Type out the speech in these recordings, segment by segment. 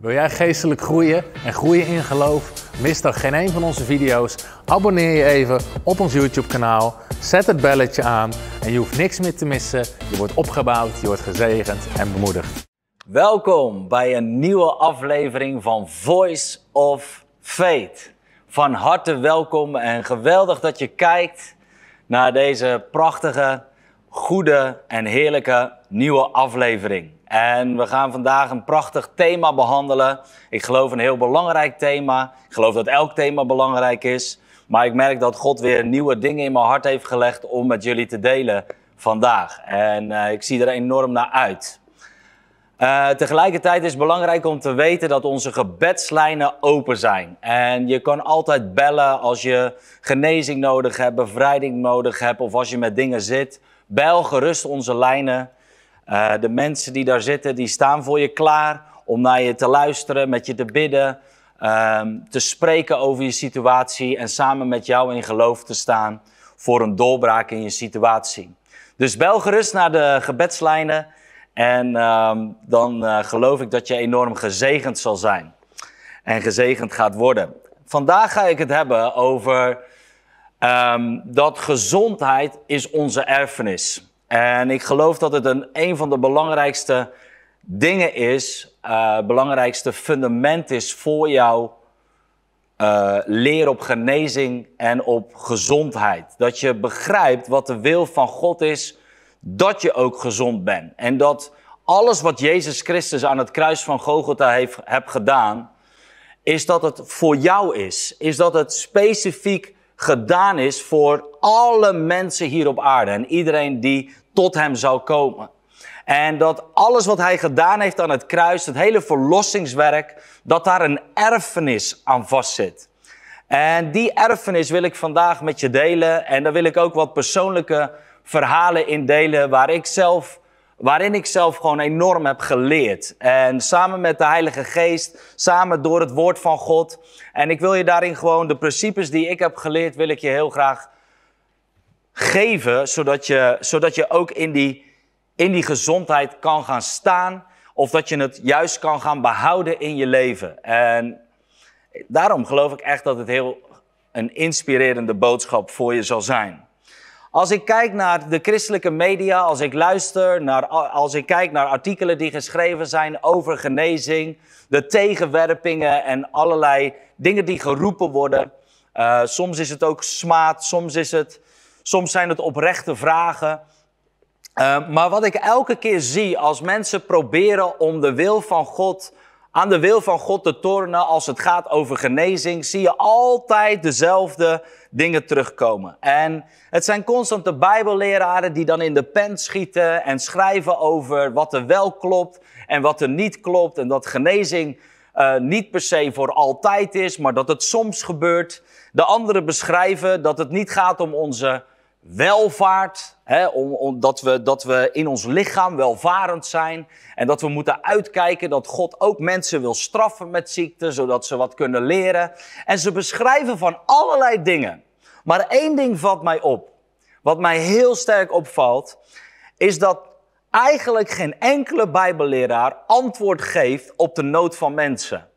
Wil jij geestelijk groeien en groeien in geloof? Mis dan geen een van onze video's. Abonneer je even op ons YouTube kanaal. Zet het belletje aan en je hoeft niks meer te missen. Je wordt opgebouwd, je wordt gezegend en bemoedigd. Welkom bij een nieuwe aflevering van Voice of Fate. Van harte welkom en geweldig dat je kijkt naar deze prachtige, goede en heerlijke nieuwe aflevering. En we gaan vandaag een prachtig thema behandelen. Ik geloof een heel belangrijk thema. Ik geloof dat elk thema belangrijk is. Maar ik merk dat God weer nieuwe dingen in mijn hart heeft gelegd om met jullie te delen vandaag. En eh, ik zie er enorm naar uit. Eh, tegelijkertijd is het belangrijk om te weten dat onze gebedslijnen open zijn. En je kan altijd bellen als je genezing nodig hebt, bevrijding nodig hebt of als je met dingen zit. Bel gerust onze lijnen. Eh, de mensen die daar zitten, die staan voor je klaar om naar je te luisteren, met je te bidden, ehm, te spreken over je situatie en samen met jou in geloof te staan voor een doorbraak in je situatie. Dus bel gerust naar de gebedslijnen en ehm, dan eh, geloof ik dat je enorm gezegend zal zijn en gezegend gaat worden. Vandaag ga ik het hebben over ehm, dat gezondheid is onze erfenis en ik geloof dat het een, een van de belangrijkste dingen is, uh, belangrijkste fundament is voor jouw uh, eh, leer op genezing en op gezondheid. Dat je begrijpt wat de wil van God is, dat je ook gezond bent. En dat alles wat Jezus Christus aan het kruis van Gogota heeft heb gedaan, is dat het voor jou is. Is dat het specifiek gedaan is voor alle mensen hier op aarde. En iedereen die tot hem zou komen. En dat alles wat hij gedaan heeft aan het kruis, het hele verlossingswerk, dat daar een erfenis aan vastzit. En die erfenis wil ik vandaag met je delen. En daar wil ik ook wat persoonlijke verhalen in delen waar ik zelf, waarin ik zelf gewoon enorm heb geleerd. En samen met de Heilige Geest, samen door het Woord van God. En ik wil je daarin gewoon de principes die ik heb geleerd, wil ik je heel graag geven, zodat je, zodat je ook in die, in die gezondheid kan gaan staan. Of dat je het juist kan gaan behouden in je leven. En daarom geloof ik echt dat het heel een inspirerende boodschap voor je zal zijn. Als ik kijk naar de christelijke media, als ik luister, naar, als ik kijk naar artikelen die geschreven zijn over genezing, de tegenwerpingen en allerlei dingen die geroepen worden. Eh, soms is het ook smaad, soms is het Soms zijn het oprechte vragen. Eh, maar wat ik elke keer zie als mensen proberen om de wil van God aan de wil van God te tornen als het gaat over genezing, zie je altijd dezelfde dingen terugkomen. En het zijn constante de Bijbelleraren die dan in de pen schieten en schrijven over wat er wel klopt en wat er niet klopt. En dat genezing eh, niet per se voor altijd is, maar dat het soms gebeurt. De anderen beschrijven dat het niet gaat om onze welvaart. Hè, om, dat, we, dat we in ons lichaam welvarend zijn. En dat we moeten uitkijken dat God ook mensen wil straffen met ziekte, zodat ze wat kunnen leren. En ze beschrijven van allerlei dingen. Maar één ding valt mij op. Wat mij heel sterk opvalt, is dat eigenlijk geen enkele Bijbelleraar antwoord geeft op de nood van mensen.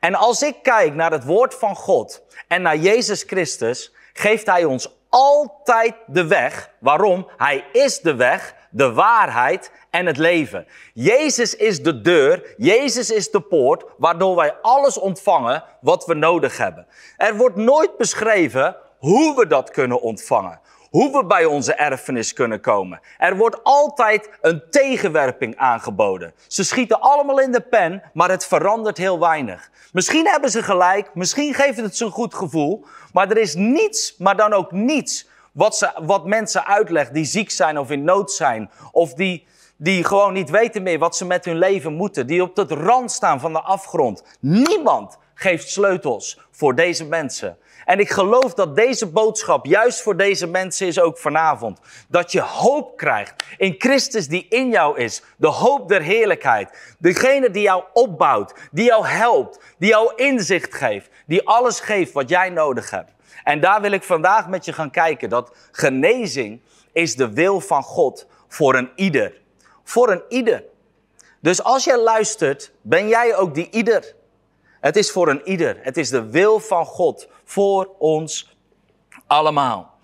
En als ik kijk naar het woord van God en naar Jezus Christus, geeft Hij ons altijd de weg. Waarom? Hij is de weg, de waarheid en het leven. Jezus is de deur, Jezus is de poort, waardoor wij alles ontvangen wat we nodig hebben. Er wordt nooit beschreven hoe we dat kunnen ontvangen hoe we bij onze erfenis kunnen komen. Er wordt altijd een tegenwerping aangeboden. Ze schieten allemaal in de pen, maar het verandert heel weinig. Misschien hebben ze gelijk, misschien geven het ze een goed gevoel, maar er is niets, maar dan ook niets, wat, ze, wat mensen uitlegt die ziek zijn of in nood zijn, of die, die gewoon niet weten meer wat ze met hun leven moeten, die op het rand staan van de afgrond. Niemand geeft sleutels voor deze mensen. En ik geloof dat deze boodschap juist voor deze mensen is ook vanavond. Dat je hoop krijgt in Christus die in jou is. De hoop der heerlijkheid. Degene die jou opbouwt, die jou helpt, die jou inzicht geeft. Die alles geeft wat jij nodig hebt. En daar wil ik vandaag met je gaan kijken. Dat genezing is de wil van God voor een ieder. Voor een ieder. Dus als jij luistert, ben jij ook die ieder. Het is voor een ieder. Het is de wil van God voor ons allemaal.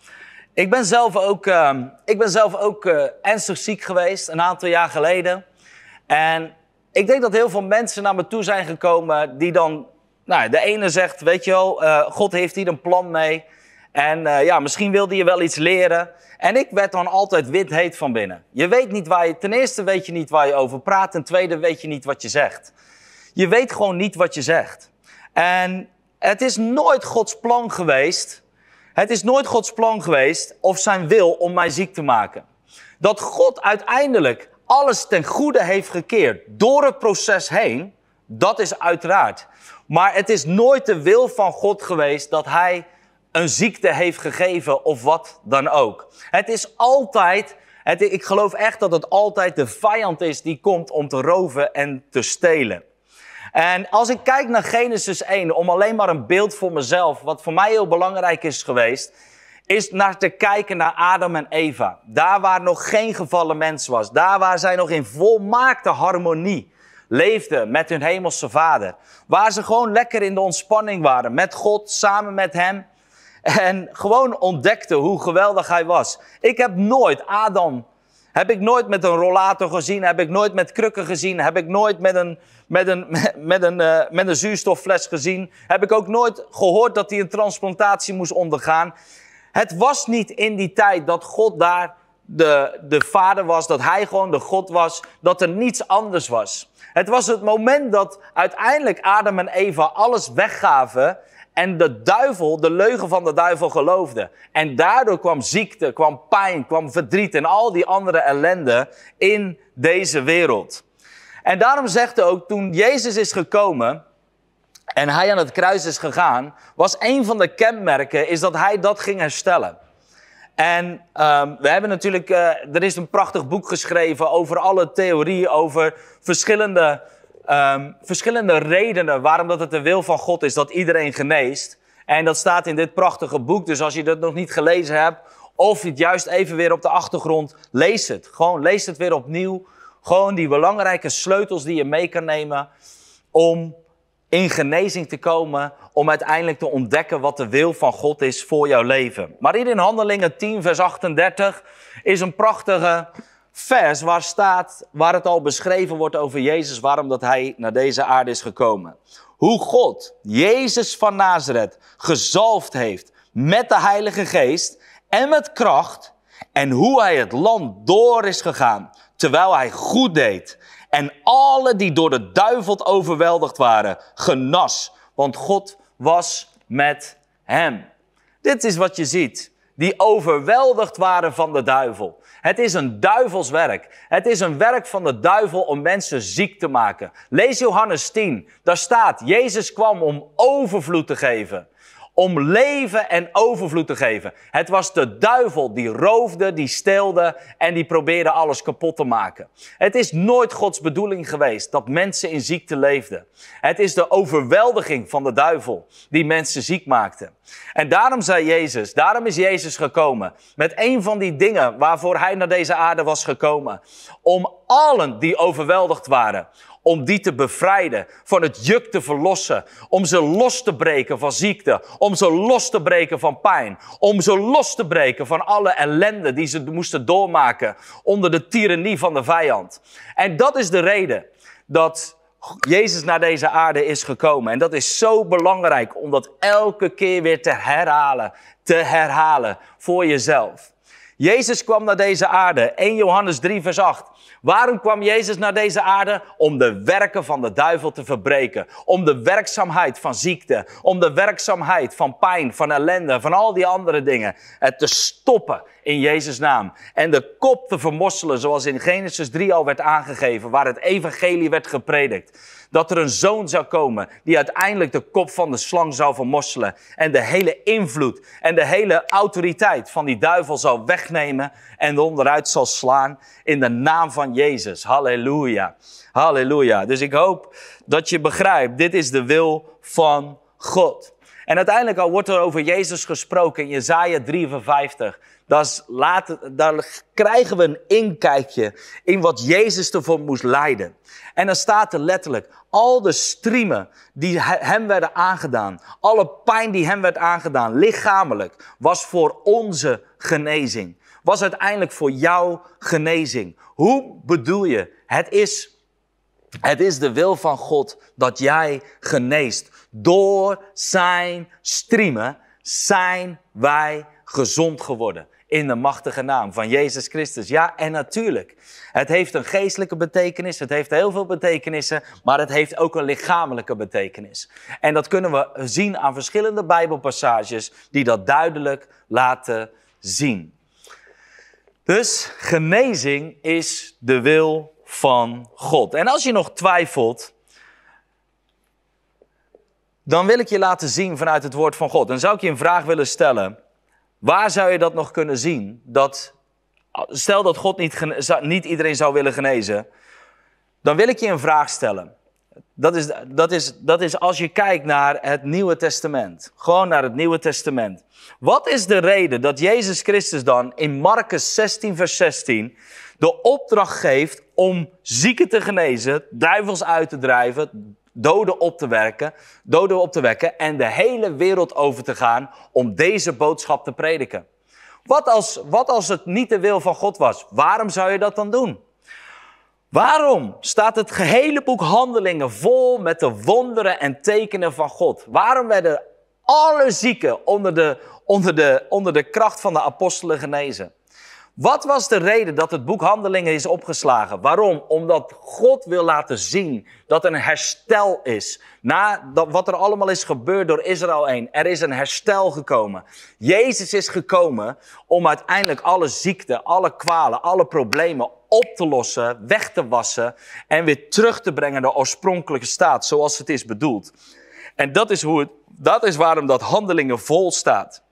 Ik ben zelf ook, ehm, ik ben zelf ook eh, ernstig ziek geweest een aantal jaar geleden. En ik denk dat heel veel mensen naar me toe zijn gekomen die dan, nou, de ene zegt, weet je wel, eh, God heeft hier een plan mee. En eh, ja, misschien wilde je wel iets leren. En ik werd dan altijd heet van binnen. Je weet niet waar je, ten eerste weet je niet waar je over praat, ten tweede weet je niet wat je zegt. Je weet gewoon niet wat je zegt. En het is nooit Gods plan geweest. Het is nooit Gods plan geweest of zijn wil om mij ziek te maken. Dat God uiteindelijk alles ten goede heeft gekeerd door het proces heen, dat is uiteraard. Maar het is nooit de wil van God geweest dat hij een ziekte heeft gegeven of wat dan ook. Het is altijd, het, ik geloof echt dat het altijd de vijand is die komt om te roven en te stelen. En als ik kijk naar Genesis 1, om alleen maar een beeld voor mezelf, wat voor mij heel belangrijk is geweest, is naar te kijken naar Adam en Eva. Daar waar nog geen gevallen mens was, daar waar zij nog in volmaakte harmonie leefden met hun hemelse vader. Waar ze gewoon lekker in de ontspanning waren, met God, samen met hem. En gewoon ontdekten hoe geweldig hij was. Ik heb nooit Adam heb ik nooit met een rollator gezien, heb ik nooit met krukken gezien, heb ik nooit met een, met een, met een, eh, met een zuurstoffles gezien. Heb ik ook nooit gehoord dat hij een transplantatie moest ondergaan. Het was niet in die tijd dat God daar de, de vader was, dat hij gewoon de God was, dat er niets anders was. Het was het moment dat uiteindelijk Adam en Eva alles weggaven en de duivel, de leugen van de duivel geloofde. En daardoor kwam ziekte, kwam pijn, kwam verdriet en al die andere ellende in deze wereld. En daarom zegt hij ook, toen Jezus is gekomen en hij aan het kruis is gegaan, was een van de kenmerken is dat hij dat ging herstellen. En um, we hebben natuurlijk, eh, er is een prachtig boek geschreven over alle theorieën, over verschillende Ehm, verschillende redenen waarom dat het de wil van God is dat iedereen geneest. En dat staat in dit prachtige boek. Dus als je dat nog niet gelezen hebt, of het juist even weer op de achtergrond, lees het. Gewoon lees het weer opnieuw. Gewoon die belangrijke sleutels die je mee kan nemen om in genezing te komen, om uiteindelijk te ontdekken wat de wil van God is voor jouw leven. Maar hier in Handelingen 10, vers 38 is een prachtige vers waar staat, waar het al beschreven wordt over Jezus, waarom dat hij naar deze aarde is gekomen. Hoe God Jezus van Nazareth gezalfd heeft met de Heilige Geest en met kracht en hoe hij het land door is gegaan terwijl hij goed deed. En alle die door de duivel overweldigd waren, genas, want God was met hem. Dit is wat je ziet die overweldigd waren van de duivel. Het is een duivels werk. Het is een werk van de duivel om mensen ziek te maken. Lees Johannes 10. Daar staat, Jezus kwam om overvloed te geven om leven en overvloed te geven. Het was de duivel die roofde, die steelde en die probeerde alles kapot te maken. Het is nooit Gods bedoeling geweest dat mensen in ziekte leefden. Het is de overweldiging van de duivel die mensen ziek maakte. En daarom zei Jezus, daarom is Jezus gekomen met een van die dingen waarvoor hij naar deze aarde was gekomen. Om allen die overweldigd waren, om die te bevrijden, van het juk te verlossen, om ze los te breken van ziekte, om ze los te breken van pijn, om ze los te breken van alle ellende die ze moesten doormaken onder de tirannie van de vijand. En dat is de reden dat Jezus naar deze aarde is gekomen. En dat is zo belangrijk om dat elke keer weer te herhalen, te herhalen voor jezelf. Jezus kwam naar deze aarde, 1 Johannes 3, vers 8. Waarom kwam Jezus naar deze aarde? Om de werken van de duivel te verbreken. Om de werkzaamheid van ziekte, om de werkzaamheid van pijn, van ellende, van al die andere dingen. Eh, te stoppen in Jezus' naam. En de kop te vermosselen, zoals in Genesis 3 al werd aangegeven, waar het evangelie werd gepredikt. Dat er een zoon zou komen die uiteindelijk de kop van de slang zou vermosselen. En de hele invloed en de hele autoriteit van die duivel zou wegnemen en onderuit zal slaan in de naam van Jezus. Halleluja. Halleluja. Dus ik hoop dat je begrijpt, dit is de wil van God. En uiteindelijk al wordt er over Jezus gesproken in Jezaja 53. Dat is later, daar krijgen we een inkijkje in wat Jezus ervoor moest lijden. En dan staat er letterlijk, al de striemen die hem werden aangedaan, alle pijn die hem werd aangedaan, lichamelijk, was voor onze genezing. Was uiteindelijk voor jouw genezing. Hoe bedoel je? Het is het is de wil van God dat jij geneest. Door zijn striemen zijn wij gezond geworden. In de machtige naam van Jezus Christus. Ja, en natuurlijk. Het heeft een geestelijke betekenis. Het heeft heel veel betekenissen. Maar het heeft ook een lichamelijke betekenis. En dat kunnen we zien aan verschillende Bijbelpassages. die dat duidelijk laten zien. Dus genezing is de wil van God. En als je nog twijfelt dan wil ik je laten zien vanuit het woord van God. Dan zou ik je een vraag willen stellen. Waar zou je dat nog kunnen zien? Dat, stel dat God niet, niet iedereen zou willen genezen. Dan wil ik je een vraag stellen. Dat is, dat, is, dat is als je kijkt naar het Nieuwe Testament. Gewoon naar het Nieuwe Testament. Wat is de reden dat Jezus Christus dan in Marcus 16, vers 16 de opdracht geeft om zieken te genezen, duivels uit te drijven, doden op te werken, doden op te wekken en de hele wereld over te gaan om deze boodschap te prediken. Wat als, wat als het niet de wil van God was? Waarom zou je dat dan doen? Waarom staat het gehele boek Handelingen vol met de wonderen en tekenen van God? Waarom werden alle zieken onder de, onder de, onder de kracht van de apostelen genezen? Wat was de reden dat het boek Handelingen is opgeslagen? Waarom? Omdat God wil laten zien dat er een herstel is. Na dat, wat er allemaal is gebeurd door Israël heen. Er is een herstel gekomen. Jezus is gekomen om uiteindelijk alle ziekte, alle kwalen, alle problemen op te lossen, weg te wassen en weer terug te brengen naar de oorspronkelijke staat zoals het is bedoeld. En dat is, hoe het, dat is waarom dat Handelingen vol staat.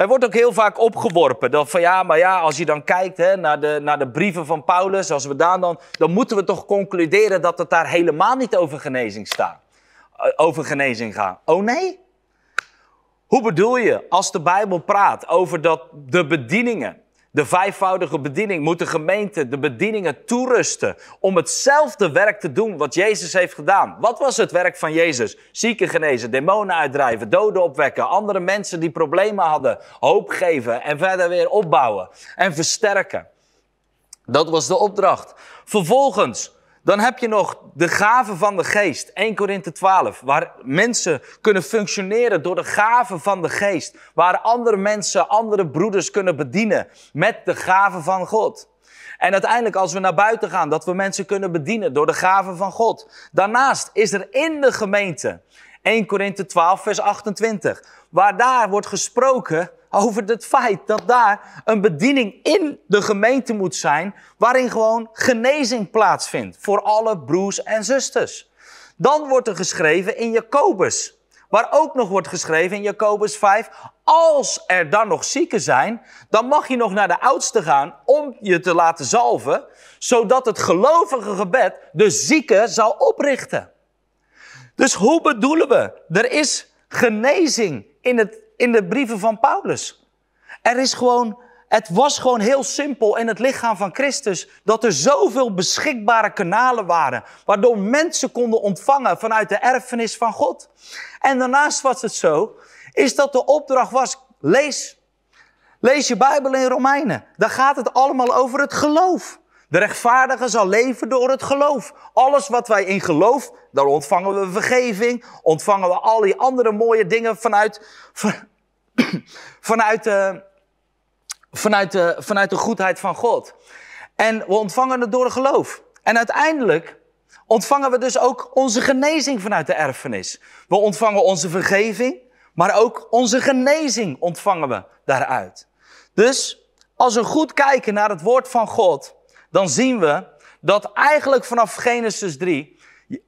Er wordt ook heel vaak opgeworpen. Dat van ja, maar ja, als je dan kijkt hè, naar, de, naar de brieven van Paulus, als we daar dan, dan moeten we toch concluderen dat het daar helemaal niet over genezing staat. Eh, over genezing gaat. Oh nee? Hoe bedoel je als de Bijbel praat over dat, de bedieningen, de vijfvoudige bediening moet de gemeente, de bedieningen toerusten om hetzelfde werk te doen wat Jezus heeft gedaan. Wat was het werk van Jezus? Zieken genezen, demonen uitdrijven, doden opwekken, andere mensen die problemen hadden, hoop geven en verder weer opbouwen en versterken. Dat was de opdracht. Vervolgens dan heb je nog de gave van de geest, 1 Korinthe 12, waar mensen kunnen functioneren door de gave van de geest, waar andere mensen, andere broeders kunnen bedienen met de gave van God. En uiteindelijk als we naar buiten gaan, dat we mensen kunnen bedienen door de gave van God. Daarnaast is er in de gemeente 1 Korinthe 12, vers 28, waar daar wordt gesproken over het feit dat daar een bediening in de gemeente moet zijn, waarin gewoon genezing plaatsvindt voor alle broers en zusters. Dan wordt er geschreven in Jacobus, waar ook nog wordt geschreven in Jacobus 5, als er dan nog zieken zijn, dan mag je nog naar de oudste gaan om je te laten zalven, zodat het gelovige gebed de zieke zal oprichten. Dus hoe bedoelen we? Er is genezing in het in de brieven van Paulus. Er is gewoon, het was gewoon heel simpel in het lichaam van Christus dat er zoveel beschikbare kanalen waren, waardoor mensen konden ontvangen vanuit de erfenis van God. En daarnaast was het zo, is dat de opdracht was, lees, lees je Bijbel in Romeinen. Daar gaat het allemaal over het geloof. De rechtvaardige zal leven door het geloof. Alles wat wij in geloof, daar ontvangen we vergeving, ontvangen we al die andere mooie dingen vanuit, vanuit, de, eh, vanuit, de, eh, vanuit de goedheid van God. En we ontvangen het door het geloof. En uiteindelijk ontvangen we dus ook onze genezing vanuit de erfenis. We ontvangen onze vergeving, maar ook onze genezing ontvangen we daaruit. Dus als we goed kijken naar het woord van God, dan zien we dat eigenlijk vanaf Genesis 3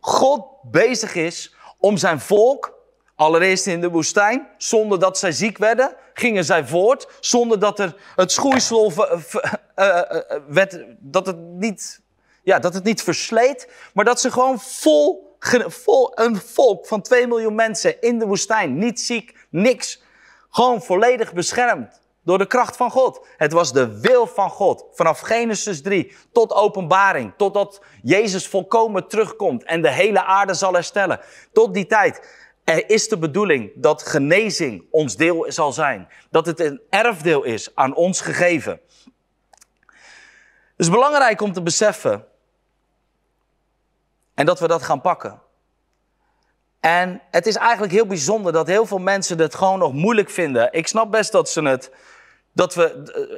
God bezig is om zijn volk, allereerst in de woestijn, zonder dat zij ziek werden, gingen zij voort, zonder dat er het schoeisel eh, eh, werd, dat het niet, ja, dat het niet versleet, maar dat ze gewoon vol vol, een volk van 2 miljoen mensen in de woestijn, niet ziek, niks. Gewoon volledig beschermd. Door de kracht van God. Het was de wil van God. Vanaf Genesis 3 tot openbaring. Totdat Jezus volkomen terugkomt en de hele aarde zal herstellen. Tot die tijd. Er is de bedoeling dat genezing ons deel zal zijn. Dat het een erfdeel is aan ons gegeven. Het is belangrijk om te beseffen. En dat we dat gaan pakken. En het is eigenlijk heel bijzonder dat heel veel mensen het gewoon nog moeilijk vinden. Ik snap best dat ze het. Dat, we,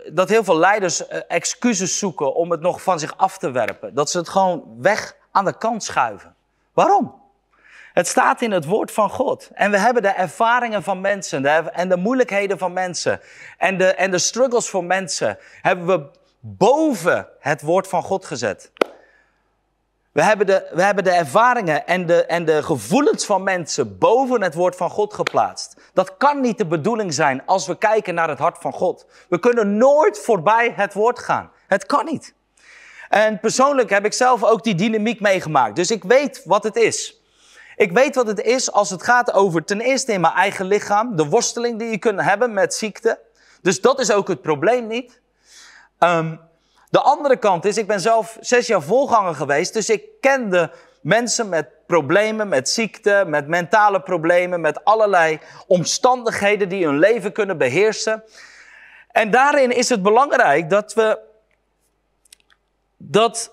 eh, dat heel veel leiders eh, excuses zoeken om het nog van zich af te werpen. Dat ze het gewoon weg aan de kant schuiven. Waarom? Het staat in het woord van God. En we hebben de ervaringen van mensen de, en de moeilijkheden van mensen en de, en de struggles voor mensen hebben we boven het woord van God gezet. We hebben de, we hebben de ervaringen en de, en de gevoelens van mensen boven het woord van God geplaatst. Dat kan niet de bedoeling zijn als we kijken naar het hart van God. We kunnen nooit voorbij het woord gaan. Het kan niet. En persoonlijk heb ik zelf ook die dynamiek meegemaakt. Dus ik weet wat het is. Ik weet wat het is als het gaat over ten eerste in mijn eigen lichaam, de worsteling die je kunt hebben met ziekte. Dus dat is ook het probleem niet. Um, de andere kant is, ik ben zelf zes jaar volganger geweest, dus ik kende mensen met problemen, met ziekte, met mentale problemen, met allerlei omstandigheden die hun leven kunnen beheersen. En daarin is het belangrijk dat we dat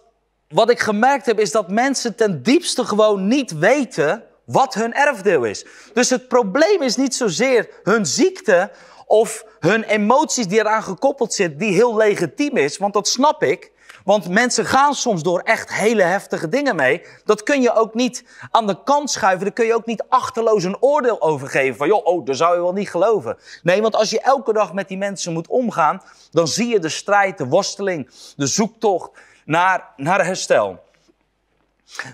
wat ik gemerkt heb is dat mensen ten diepste gewoon niet weten wat hun erfdeel is. Dus het probleem is niet zozeer hun ziekte of hun emoties die eraan gekoppeld zit, die heel legitiem is. Want dat snap ik. Want mensen gaan soms door echt hele heftige dingen mee. Dat kun je ook niet aan de kant schuiven. Daar kun je ook niet achterloos een oordeel over geven. Van joh, oh, daar zou je wel niet geloven. Nee, want als je elke dag met die mensen moet omgaan, dan zie je de strijd, de worsteling, de zoektocht naar, naar herstel.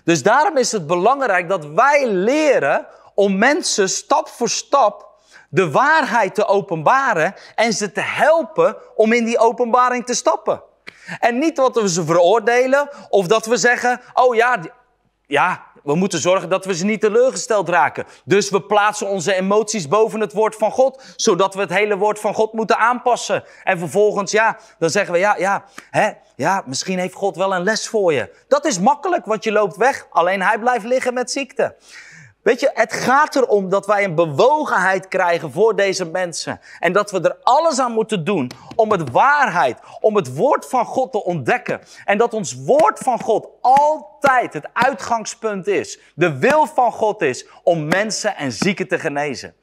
Dus daarom is het belangrijk dat wij leren om mensen stap voor stap de waarheid te openbaren en ze te helpen om in die openbaring te stappen. En niet dat we ze veroordelen of dat we zeggen: oh ja, ja, we moeten zorgen dat we ze niet teleurgesteld raken. Dus we plaatsen onze emoties boven het woord van God, zodat we het hele woord van God moeten aanpassen. En vervolgens, ja, dan zeggen we, ja, ja, hè, ja, misschien heeft God wel een les voor je. Dat is makkelijk, want je loopt weg. Alleen hij blijft liggen met ziekte. Weet je, het gaat erom dat wij een bewogenheid krijgen voor deze mensen. En dat we er alles aan moeten doen om het waarheid, om het woord van God te ontdekken. En dat ons woord van God altijd het uitgangspunt is. De wil van God is om mensen en zieken te genezen.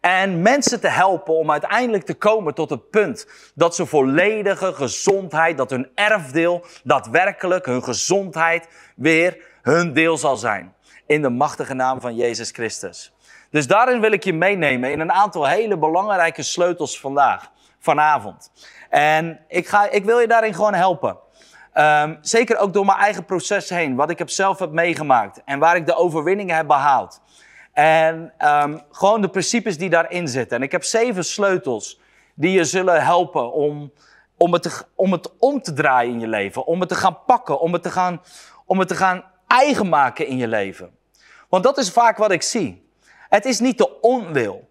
En mensen te helpen om uiteindelijk te komen tot het punt dat ze volledige gezondheid, dat hun erfdeel daadwerkelijk hun gezondheid weer hun deel zal zijn in de machtige naam van Jezus Christus. Dus daarin wil ik je meenemen in een aantal hele belangrijke sleutels vandaag, vanavond. En ik, ga, ik wil je daarin gewoon helpen. Um, zeker ook door mijn eigen proces heen, wat ik heb zelf heb meegemaakt en waar ik de overwinningen heb behaald. En um, gewoon de principes die daarin zitten. En ik heb zeven sleutels die je zullen helpen om, om, het om het om te draaien in je leven. Om het te gaan pakken, om het te gaan, om het te gaan eigen maken in je leven. Want dat is vaak wat ik zie. Het is niet de onwil.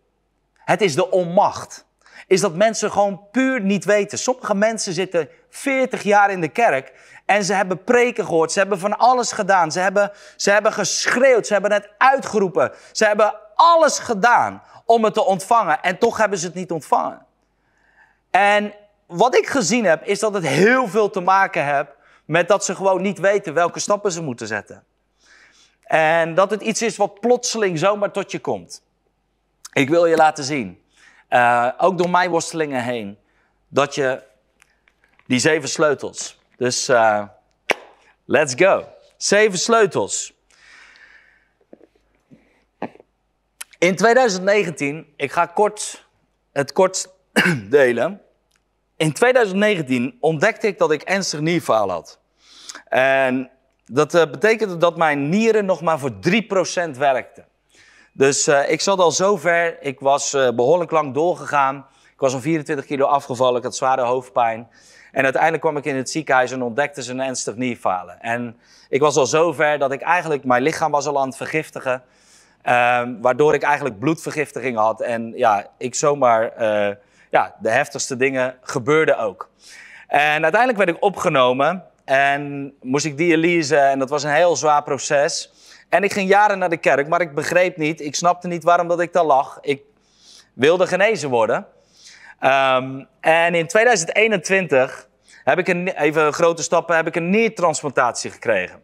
Het is de onmacht. Is dat mensen gewoon puur niet weten. Sommige mensen zitten 40 jaar in de kerk en ze hebben preken gehoord. Ze hebben van alles gedaan. Ze hebben, ze hebben geschreeuwd. Ze hebben het uitgeroepen. Ze hebben alles gedaan om het te ontvangen. En toch hebben ze het niet ontvangen. En wat ik gezien heb, is dat het heel veel te maken heeft met dat ze gewoon niet weten welke stappen ze moeten zetten. En dat het iets is wat plotseling zomaar tot je komt. Ik wil je laten zien, eh, ook door mijn worstelingen heen, dat je die zeven sleutels. Dus eh, let's go. Zeven sleutels. In 2019, ik ga kort, het kort delen. In 2019 ontdekte ik dat ik ernstig nierfalen had. En dat eh, betekende dat mijn nieren nog maar voor 3% werkten. Dus eh, ik zat al zo ver. Ik was eh, behoorlijk lang doorgegaan. Ik was om 24 kilo afgevallen. Ik had zware hoofdpijn. En uiteindelijk kwam ik in het ziekenhuis en ontdekte ze een ernstig nierfalen. En ik was al zo ver dat ik eigenlijk mijn lichaam was al aan het vergiftigen. Ehm, waardoor ik eigenlijk bloedvergiftiging had. En ja, ik zomaar ja, de heftigste dingen gebeurden ook. En uiteindelijk werd ik opgenomen en moest ik dialyse en dat was een heel zwaar proces. En ik ging jaren naar de kerk, maar ik begreep niet, ik snapte niet waarom dat ik daar lag. Ik wilde genezen worden. Ehm, en in 2021 heb ik een, even grote stappen, heb ik een niertransplantatie gekregen.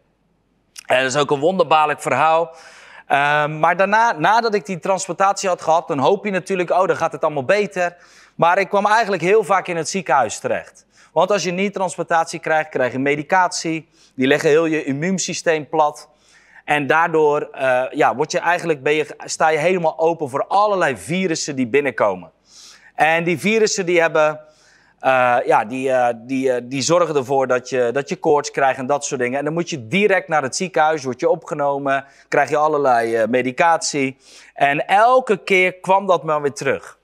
En dat is ook een wonderbaarlijk verhaal. Ehm, maar daarna, nadat ik die transplantatie had gehad, dan hoop je natuurlijk, oh, dan gaat het allemaal beter. Maar ik kwam eigenlijk heel vaak in het ziekenhuis terecht. Want als je niet transplantatie krijgt, krijg je medicatie. Die leggen heel je immuunsysteem plat. En daardoor eh, ja, word je eigenlijk, ben je, sta je helemaal open voor allerlei virussen die binnenkomen. En die virussen die hebben... Eh, ja, die, eh, die, die zorgen ervoor dat je, dat je koorts krijgt en dat soort dingen. En dan moet je direct naar het ziekenhuis, word je opgenomen, krijg je allerlei medicatie. En elke keer kwam dat maar weer terug.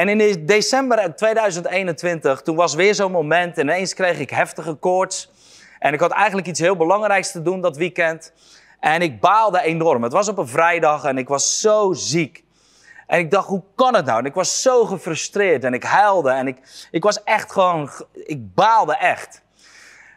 En in december 2021, toen was weer zo'n moment en ineens kreeg ik heftige koorts. En ik had eigenlijk iets heel belangrijks te doen dat weekend. En ik baalde enorm. Het was op een vrijdag en ik was zo ziek. En ik dacht, hoe kan het nou? En ik was zo gefrustreerd en ik huilde en ik, ik was echt gewoon, ik baalde echt.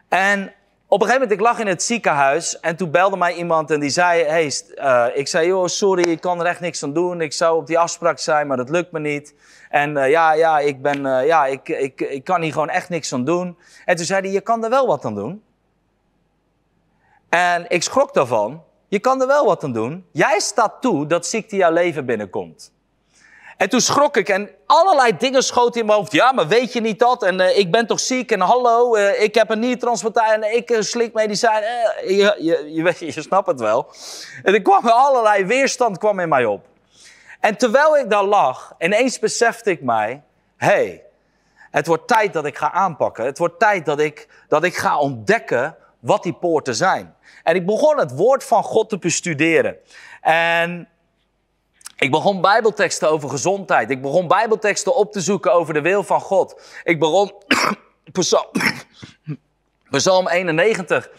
En op een gegeven moment, ik lag in het ziekenhuis en toen belde mij iemand en die zei, hey, eh, ik zei, joh, sorry, ik kan er echt niks aan doen. Ik zou op die afspraak zijn, maar dat lukt me niet. En eh, ja, ja, ik, ben, eh, ja ik, ik, ik kan hier gewoon echt niks aan doen. En toen zei hij, je kan er wel wat aan doen. En ik schrok daarvan. Je kan er wel wat aan doen. Jij staat toe dat ziekte jouw leven binnenkomt. En toen schrok ik en allerlei dingen schoten in mijn hoofd. Ja, maar weet je niet dat? En eh, ik ben toch ziek? En hallo, ik heb een niertransplantatie en ik uh, slik medicijn. je, je, je, je snapt het wel. En er kwam allerlei weerstand kwam in mij op. En terwijl ik daar lag, ineens besefte ik mij: hé, hey, het wordt tijd dat ik ga aanpakken. Het wordt tijd dat ik, dat ik ga ontdekken wat die poorten zijn. En ik begon het woord van God te bestuderen. En ik begon Bijbelteksten over gezondheid. Ik begon Bijbelteksten op te zoeken over de wil van God. Ik begon Psalm, Psalm 91.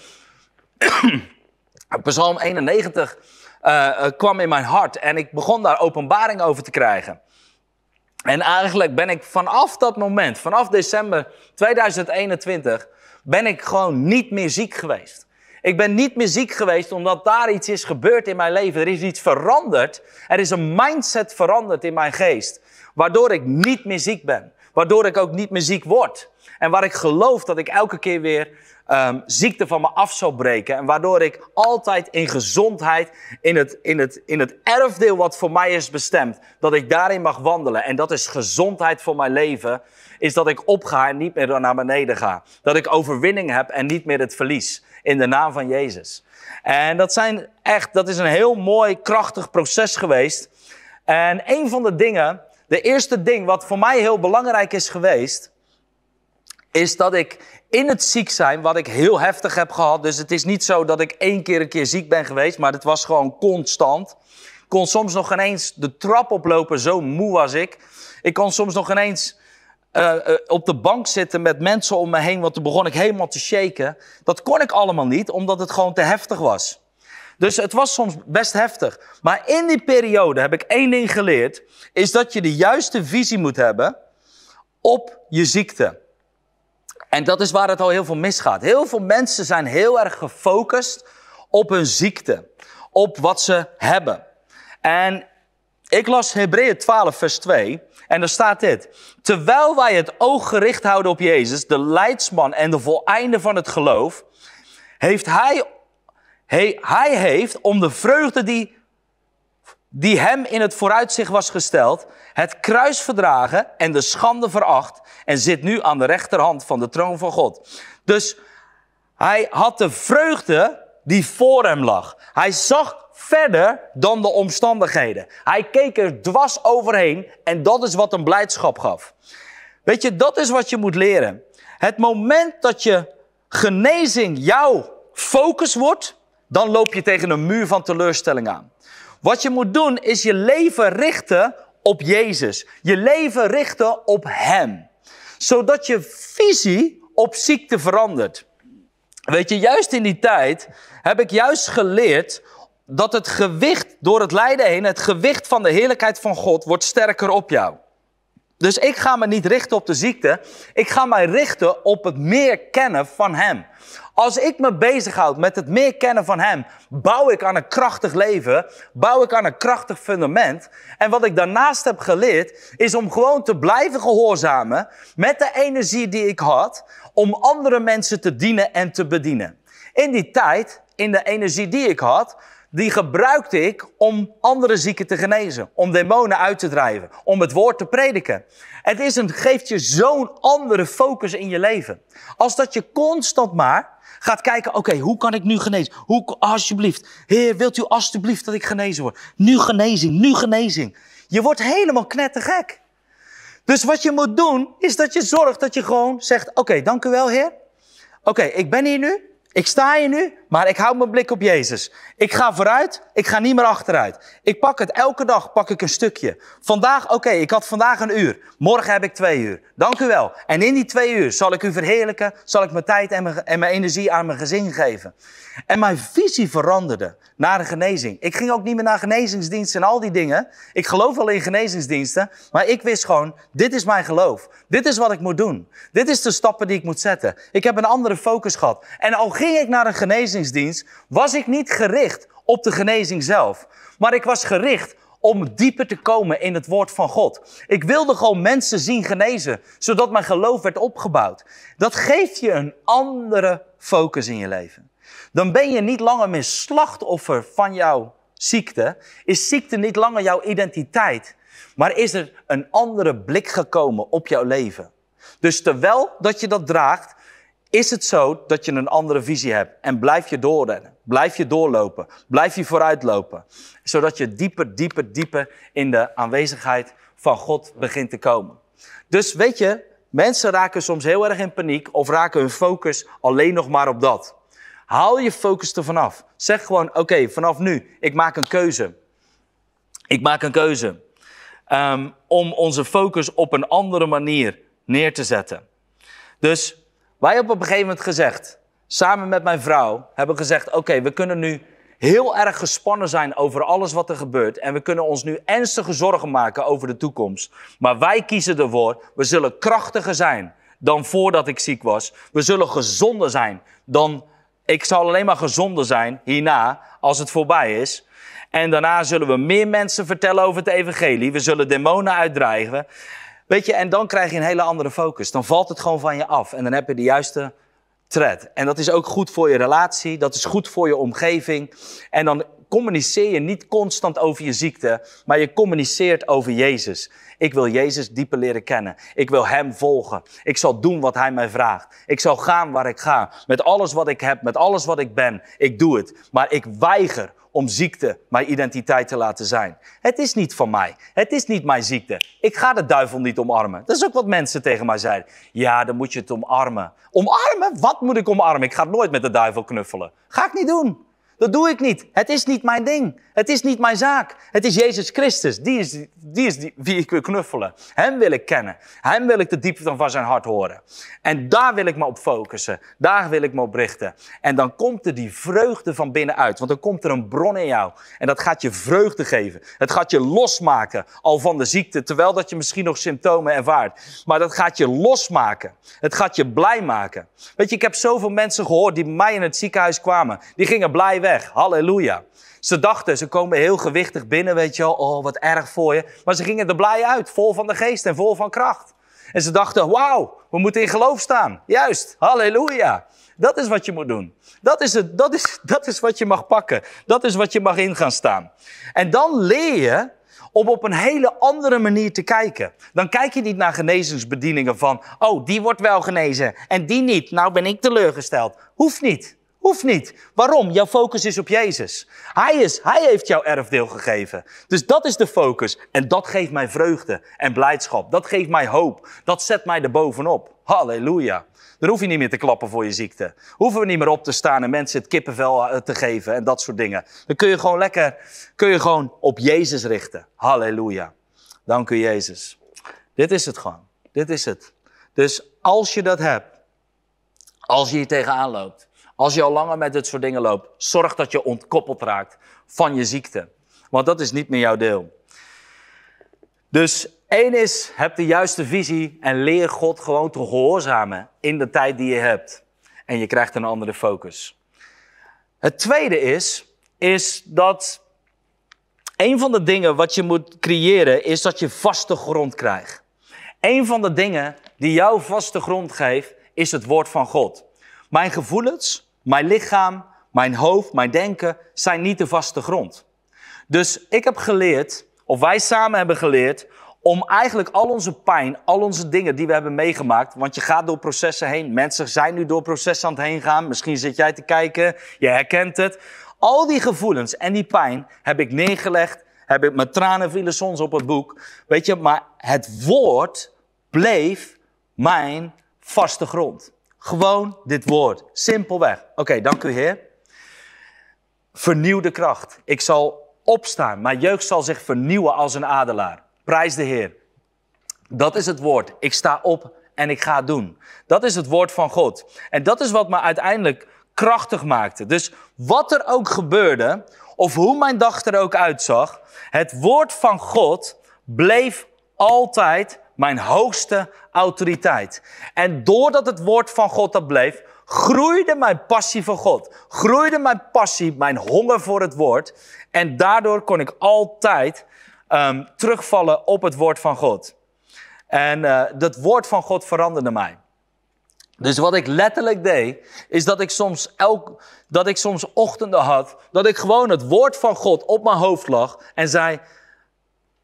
Psalm 91 eh, eh, kwam in mijn hart. En ik begon daar openbaring over te krijgen. En eigenlijk ben ik vanaf dat moment, vanaf december 2021, ben ik gewoon niet meer ziek geweest. Ik ben niet meer ziek geweest omdat daar iets is gebeurd in mijn leven. Er is iets veranderd. Er is een mindset veranderd in mijn geest. Waardoor ik niet meer ziek ben. Waardoor ik ook niet meer ziek word. En waar ik geloof dat ik elke keer weer Ehm, ziekte van me af zou breken. En waardoor ik altijd in gezondheid, in het, in, het, in het erfdeel wat voor mij is bestemd, dat ik daarin mag wandelen. En dat is gezondheid voor mijn leven. Is dat ik opga en niet meer naar beneden ga. Dat ik overwinning heb en niet meer het verlies. In de naam van Jezus. En dat, zijn echt, dat is een heel mooi, krachtig proces geweest. En een van de dingen, de eerste ding wat voor mij heel belangrijk is geweest, is dat ik in het ziek zijn, wat ik heel heftig heb gehad. Dus het is niet zo dat ik één keer een keer ziek ben geweest, maar het was gewoon constant. Ik kon soms nog ineens de trap oplopen, zo moe was ik. Ik kon soms nog ineens eh, eh, op de bank zitten met mensen om me heen, want toen begon ik helemaal te shaken. Dat kon ik allemaal niet, omdat het gewoon te heftig was. Dus het was soms best heftig. Maar in die periode heb ik één ding geleerd, is dat je de juiste visie moet hebben op je ziekte. En dat is waar het al heel veel misgaat. Heel veel mensen zijn heel erg gefocust op hun ziekte, op wat ze hebben. En ik las Hebreeën 12, vers 2. En daar staat dit. Terwijl wij het oog gericht houden op Jezus, de leidsman en de voleinde van het geloof, heeft hij, hij heeft om de vreugde die die hem in het vooruitzicht was gesteld, het kruis verdragen en de schande veracht en zit nu aan de rechterhand van de troon van God. Dus hij had de vreugde die voor hem lag. Hij zag verder dan de omstandigheden. Hij keek er dwars overheen en dat is wat een blijdschap gaf. Weet je, dat is wat je moet leren. Het moment dat je genezing jouw focus wordt, dan loop je tegen een muur van teleurstelling aan. Wat je moet doen is je leven richten op Jezus. Je leven richten op Hem. Zodat je visie op ziekte verandert. Weet je, juist in die tijd heb ik juist geleerd dat het gewicht door het lijden heen, het gewicht van de heerlijkheid van God, wordt sterker op jou. Dus ik ga me niet richten op de ziekte, ik ga mij richten op het meer kennen van Hem. Als ik me bezighoud met het meer kennen van Hem, bouw ik aan een krachtig leven, bouw ik aan een krachtig fundament. En wat ik daarnaast heb geleerd, is om gewoon te blijven gehoorzamen met de energie die ik had, om andere mensen te dienen en te bedienen. In die tijd, in de energie die ik had, die gebruikte ik om andere zieken te genezen, om demonen uit te drijven, om het woord te prediken. Het is een, geeft je zo'n andere focus in je leven. Als dat je constant maar gaat kijken, oké, hoe kan ik nu genezen? Hoe, alsjeblieft, Heer, wilt u alsjeblieft dat ik genezen word? Nu genezing, nu genezing. Je wordt helemaal knettergek. Dus wat je moet doen, is dat je zorgt dat je gewoon zegt, oké, dank u wel, Heer. Oké, ik ben hier nu, ik sta hier nu, maar ik hou mijn blik op Jezus. Ik ga vooruit, ik ga niet meer achteruit. Ik pak het, elke dag pak ik een stukje. Vandaag, oké, ik had vandaag een uur. Morgen heb ik twee uur. Dank u wel. En in die twee uur zal ik u verheerlijken, zal ik mijn tijd en mijn, en mijn energie aan mijn gezin geven. En mijn visie veranderde naar een genezing. Ik ging ook niet meer naar genezingsdiensten en al die dingen. Ik geloof wel in genezingsdiensten, maar ik wist gewoon, dit is mijn geloof. Dit is wat ik moet doen. Dit is de stappen die ik moet zetten. Ik heb een andere focus gehad. En al ging ik naar een genezingsdienst, genezingsdienst was ik niet gericht op de genezing zelf. Maar ik was gericht om dieper te komen in het woord van God. Ik wilde gewoon mensen zien genezen, zodat mijn geloof werd opgebouwd. Dat geeft je een andere focus in je leven. Dan ben je niet langer meer slachtoffer van jouw ziekte. Is ziekte niet langer jouw identiteit, maar is er een andere blik gekomen op jouw leven. Dus terwijl dat je dat draagt, is het zo dat je een andere visie hebt en blijf je doorrennen, blijf je doorlopen, blijf je vooruitlopen, zodat je dieper, dieper, dieper in de aanwezigheid van God begint te komen. Dus weet je, mensen raken soms heel erg in paniek of raken hun focus alleen nog maar op dat. Haal je focus ervan af. Zeg gewoon, oké, vanaf nu, ik maak een keuze. Ik maak een keuze ehm, om onze focus op een andere manier neer te zetten. Dus wij hebben op een gegeven moment gezegd, samen met mijn vrouw, hebben gezegd: oké, we kunnen nu heel erg gespannen zijn over alles wat er gebeurt. En we kunnen ons nu ernstige zorgen maken over de toekomst. Maar wij kiezen ervoor, we zullen krachtiger zijn dan voordat ik ziek was. We zullen gezonder zijn dan. Ik zal alleen maar gezonder zijn hierna, als het voorbij is. En daarna zullen we meer mensen vertellen over het evangelie. We zullen demonen uitdrijven. Weet je, en dan krijg je een hele andere focus. Dan valt het gewoon van je af en dan heb je de juiste tred. En dat is ook goed voor je relatie, dat is goed voor je omgeving. En dan communiceer je niet constant over je ziekte, maar je communiceert over Jezus. Ik wil Jezus dieper leren kennen. Ik wil Hem volgen. Ik zal doen wat Hij mij vraagt. Ik zal gaan waar ik ga. Met alles wat ik heb, met alles wat ik ben. Ik doe het. Maar ik weiger om ziekte mijn identiteit te laten zijn. Het is niet van mij. Het is niet mijn ziekte. Ik ga de duivel niet omarmen. Dat is ook wat mensen tegen mij zeiden. Ja, dan moet je het omarmen. Omarmen? Wat moet ik omarmen? Ik ga nooit met de duivel knuffelen. Ga ik niet doen. Dat doe ik niet. Het is niet mijn ding. Het is niet mijn zaak. Het is Jezus Christus. Die is, die is die, wie ik wil knuffelen. Hem wil ik kennen. Hem wil ik de diepte van zijn hart horen. En daar wil ik me op focussen. Daar wil ik me op richten. En dan komt er die vreugde van binnenuit. Want dan komt er een bron in jou. En dat gaat je vreugde geven. Het gaat je losmaken al van de ziekte. Terwijl dat je misschien nog symptomen ervaart. Maar dat gaat je losmaken. Het gaat je blij maken. Weet je, ik heb zoveel mensen gehoord die bij mij in het ziekenhuis kwamen. Die gingen blij weg. Halleluja. Ze dachten, ze komen heel gewichtig binnen, weet je wel, oh wat erg voor je. Maar ze gingen er blij uit, vol van de geest en vol van kracht. En ze dachten, wauw, we moeten in geloof staan. Juist, halleluja. Dat is wat je moet doen. Dat is, het, dat, is, dat is wat je mag pakken. Dat is wat je mag in gaan staan. En dan leer je om op een hele andere manier te kijken. Dan kijk je niet naar genezingsbedieningen van, oh, die wordt wel genezen en die niet. Nou ben ik teleurgesteld. Hoeft niet. Hoeft niet. Waarom? Jouw focus is op Jezus. Hij, is, hij heeft jouw erfdeel gegeven. Dus dat is de focus. En dat geeft mij vreugde en blijdschap. Dat geeft mij hoop. Dat zet mij bovenop. Halleluja. Dan hoef je niet meer te klappen voor je ziekte. Hoeven we niet meer op te staan en mensen het kippenvel eh, te geven en dat soort dingen. Dan kun je gewoon lekker kun je gewoon op Jezus richten. Halleluja. Dank u Jezus. Dit is het gewoon. Dit is het. Dus als je dat hebt, als je hier tegenaan loopt, als je al langer met dit soort dingen loopt, zorg dat je ontkoppeld raakt van je ziekte. Want dat is niet meer jouw deel. Dus één is, heb de juiste visie en leer God gewoon te gehoorzamen in de tijd die je hebt. En je krijgt een andere focus. Het tweede is, is dat een van de dingen wat je moet creëren is dat je vaste grond krijgt. Een van de dingen die jou vaste grond geeft is het woord van God. Mijn gevoelens, mijn lichaam, mijn hoofd, mijn denken zijn niet de vaste grond. Dus ik heb geleerd, of wij samen hebben geleerd, om eigenlijk al onze pijn, al onze dingen die we hebben meegemaakt. Want je gaat door processen heen. Mensen zijn nu door processen aan het heen gaan. Misschien zit jij te kijken, je herkent het. Al die gevoelens en die pijn heb ik neergelegd. Heb ik mijn tranen vielen soms op het boek. Weet je, maar het woord bleef mijn vaste grond. Gewoon dit woord. Simpelweg. Oké, dank u Heer. Vernieuw de kracht. Ik zal opstaan. Mijn jeugd zal zich vernieuwen als een adelaar. Prijs de Heer. Dat is het woord. Ik sta op en ik ga doen. Dat is het woord van God. En dat is wat me uiteindelijk krachtig maakte. Dus wat er ook gebeurde, of hoe mijn dag er ook uitzag, het woord van God bleef altijd mijn hoogste autoriteit. En doordat het woord van God dat bleef, groeide mijn passie voor God. Groeide mijn passie, mijn honger voor het woord. En daardoor kon ik altijd ehm, terugvallen op het woord van God. En uh, dat woord van God veranderde mij. Dus wat ik letterlijk deed, is dat ik, soms elk, dat ik soms ochtenden had, dat ik gewoon het woord van God op mijn hoofd lag en zei,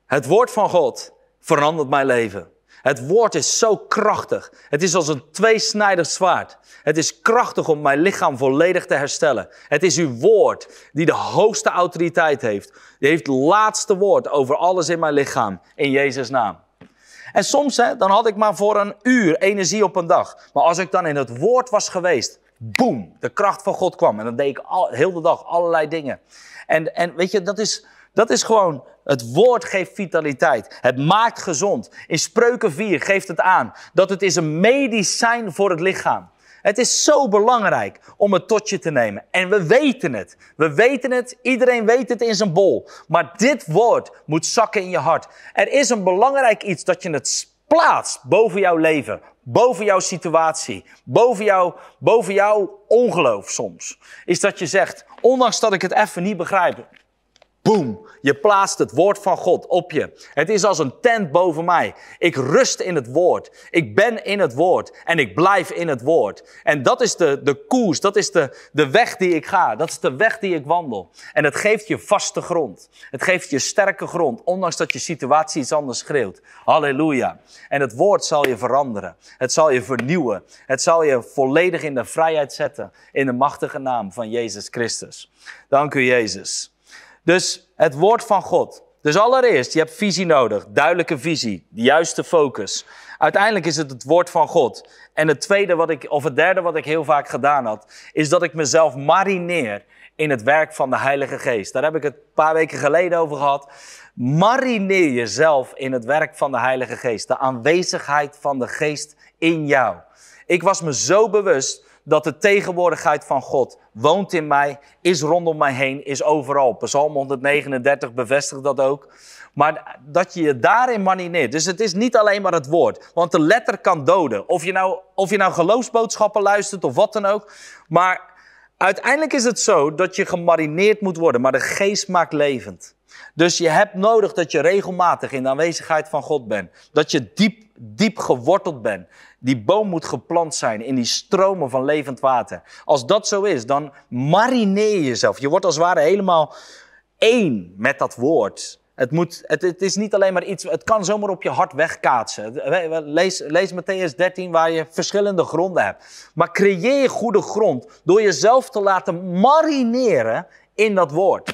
het woord van God verandert mijn leven. Het woord is zo krachtig. Het is als een tweesnijdig zwaard. Het is krachtig om mijn lichaam volledig te herstellen. Het is uw woord die de hoogste autoriteit heeft. Die heeft het laatste woord over alles in mijn lichaam. In Jezus' naam. En soms, hè, dan had ik maar voor een uur energie op een dag. Maar als ik dan in het woord was geweest, boem, de kracht van God kwam. En dan deed ik al, heel de dag allerlei dingen. En, en weet je, dat is, dat is gewoon het woord geeft vitaliteit. Het maakt gezond. In Spreuken 4 geeft het aan dat het is een medicijn voor het lichaam. Het is zo belangrijk om het tot je te nemen. En we weten het. We weten het. Iedereen weet het in zijn bol. Maar dit woord moet zakken in je hart. Er is een belangrijk iets dat je het plaatst boven jouw leven. Boven jouw situatie. Boven, jou, boven jouw ongeloof soms. Is dat je zegt, ondanks dat ik het even niet begrijp. Boom. Je plaatst het woord van God op je. Het is als een tent boven mij. Ik rust in het woord. Ik ben in het woord. En ik blijf in het woord. En dat is de, de koers. Dat is de, de weg die ik ga. Dat is de weg die ik wandel. En het geeft je vaste grond. Het geeft je sterke grond. Ondanks dat je situatie iets anders schreeuwt. Halleluja. En het woord zal je veranderen. Het zal je vernieuwen. Het zal je volledig in de vrijheid zetten. In de machtige naam van Jezus Christus. Dank u, Jezus. Dus het woord van God. Dus allereerst, je hebt visie nodig, duidelijke visie, de juiste focus. Uiteindelijk is het het woord van God. En het tweede wat ik, of het derde wat ik heel vaak gedaan had, is dat ik mezelf marineer in het werk van de Heilige Geest. Daar heb ik het een paar weken geleden over gehad. Marineer jezelf in het werk van de Heilige Geest, de aanwezigheid van de Geest in jou. Ik was me zo bewust dat de tegenwoordigheid van God woont in mij, is rondom mij heen, is overal. Psalm 139 bevestigt dat ook. Maar dat je je daarin marineert. Dus het is niet alleen maar het woord. Want de letter kan doden. Of je nou, of je nou geloofsboodschappen luistert of wat dan ook. Maar uiteindelijk is het zo dat je gemarineerd moet worden. Maar de geest maakt levend. Dus je hebt nodig dat je regelmatig in de aanwezigheid van God bent. Dat je diep, diep geworteld bent. Die boom moet geplant zijn in die stromen van levend water. Als dat zo is, dan marineer jezelf. Je wordt als het ware helemaal één met dat woord. Het, moet, het, is niet alleen maar iets, het kan zomaar op je hart wegkaatsen. Lees, lees Matthäus 13 waar je verschillende gronden hebt. Maar creëer goede grond door jezelf te laten marineren in dat woord.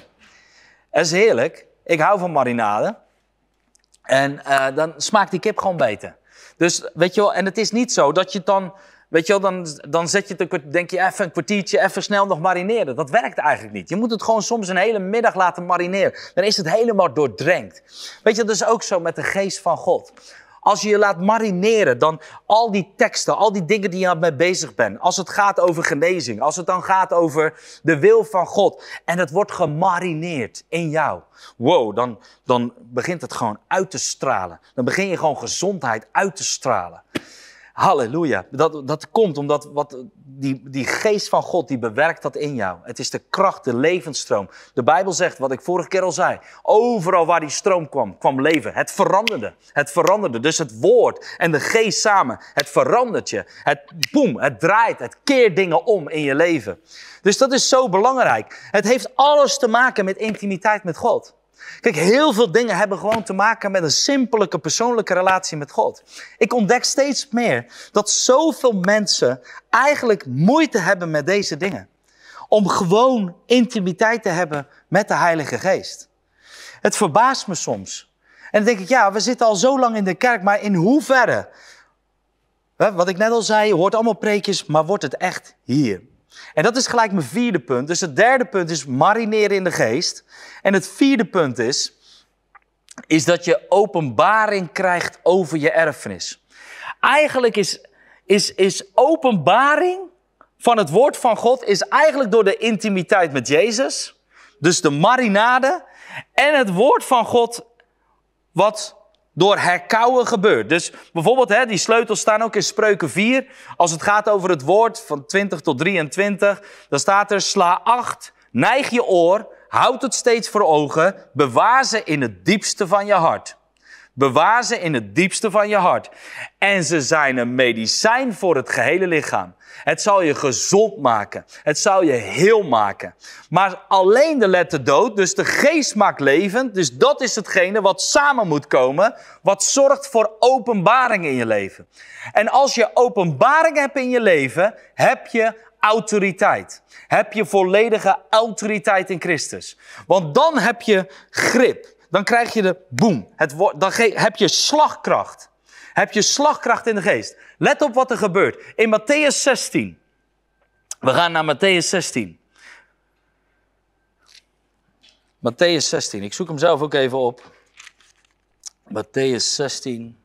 Dat is heerlijk. Ik hou van marinade. En eh, dan smaakt die kip gewoon beter. Dus weet je wel, en het is niet zo dat je dan, weet je wel, dan, dan zet je het een, denk je even een kwartiertje, even snel nog marineren. Dat werkt eigenlijk niet. Je moet het gewoon soms een hele middag laten marineren. Dan is het helemaal doordrenkt. Weet je, dat is ook zo met de geest van God. Als je je laat marineren, dan al die teksten, al die dingen die je aan mee bezig bent. Als het gaat over genezing, als het dan gaat over de wil van God. En het wordt gemarineerd in jou. Wow, dan, dan begint het gewoon uit te stralen. Dan begin je gewoon gezondheid uit te stralen. Halleluja. Dat, dat komt omdat wat, die, die geest van God die bewerkt dat in jou. Het is de kracht, de levensstroom. De Bijbel zegt, wat ik vorige keer al zei, overal waar die stroom kwam, kwam leven. Het veranderde. Het veranderde. Dus het woord en de geest samen, het verandert je. Het boem, het draait, het keert dingen om in je leven. Dus dat is zo belangrijk. Het heeft alles te maken met intimiteit met God. Kijk, heel veel dingen hebben gewoon te maken met een simpele persoonlijke relatie met God. Ik ontdek steeds meer dat zoveel mensen eigenlijk moeite hebben met deze dingen. Om gewoon intimiteit te hebben met de Heilige Geest. Het verbaast me soms. En dan denk ik, ja, we zitten al zo lang in de kerk, maar in hoeverre? Wat ik net al zei, je hoort allemaal preekjes, maar wordt het echt hier? En dat is gelijk mijn vierde punt. Dus het derde punt is marineren in de geest. En het vierde punt is, is dat je openbaring krijgt over je erfenis. Eigenlijk is, is, is openbaring van het woord van God is eigenlijk door de intimiteit met Jezus, dus de marinade en het woord van God wat door herkauwen gebeurt. Dus bijvoorbeeld, hè, die sleutels staan ook in Spreuken 4. Als het gaat over het woord van 20 tot 23, dan staat er sla 8, neig je oor, houd het steeds voor ogen, bewaar ze in het diepste van je hart. Bewaar ze in het diepste van je hart. En ze zijn een medicijn voor het gehele lichaam. Het zal je gezond maken. Het zal je heel maken. Maar alleen de letter dood, dus de geest maakt levend. Dus dat is hetgene wat samen moet komen. Wat zorgt voor openbaring in je leven. En als je openbaring hebt in je leven, heb je autoriteit. Heb je volledige autoriteit in Christus. Want dan heb je grip dan krijg je de boem. Het dan heb je slagkracht. Heb je slagkracht in de geest. Let op wat er gebeurt. In Matthäus 16. We gaan naar Matthäus 16. Matthäus 16. Ik zoek hem zelf ook even op. Matthäus 16.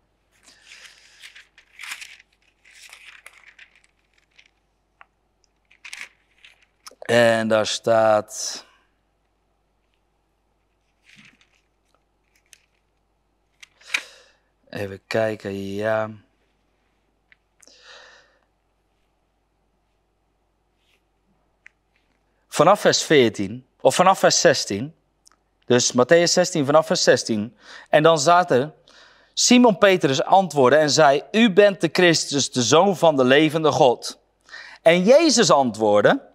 En daar staat. Even kijken, ja. Vanaf vers 14, of vanaf vers 16. Dus Matthäus 16, vanaf vers 16. En dan er: Simon Petrus antwoordde en zei: U bent de Christus, de zoon van de levende God. En Jezus antwoordde.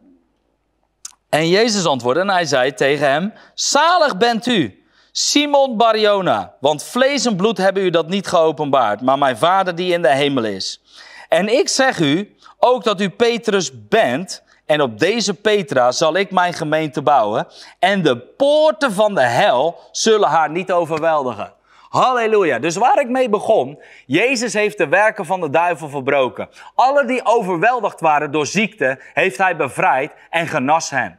En Jezus antwoordde en hij zei tegen hem: Zalig bent u Simon Bariona, want vlees en bloed hebben u dat niet geopenbaard, maar mijn Vader die in de hemel is. En ik zeg u ook dat u Petrus bent, en op deze Petra zal ik mijn gemeente bouwen, en de poorten van de hel zullen haar niet overweldigen. Halleluja. Dus waar ik mee begon, Jezus heeft de werken van de duivel verbroken. Alle die overweldigd waren door ziekte, heeft hij bevrijd en genas hen.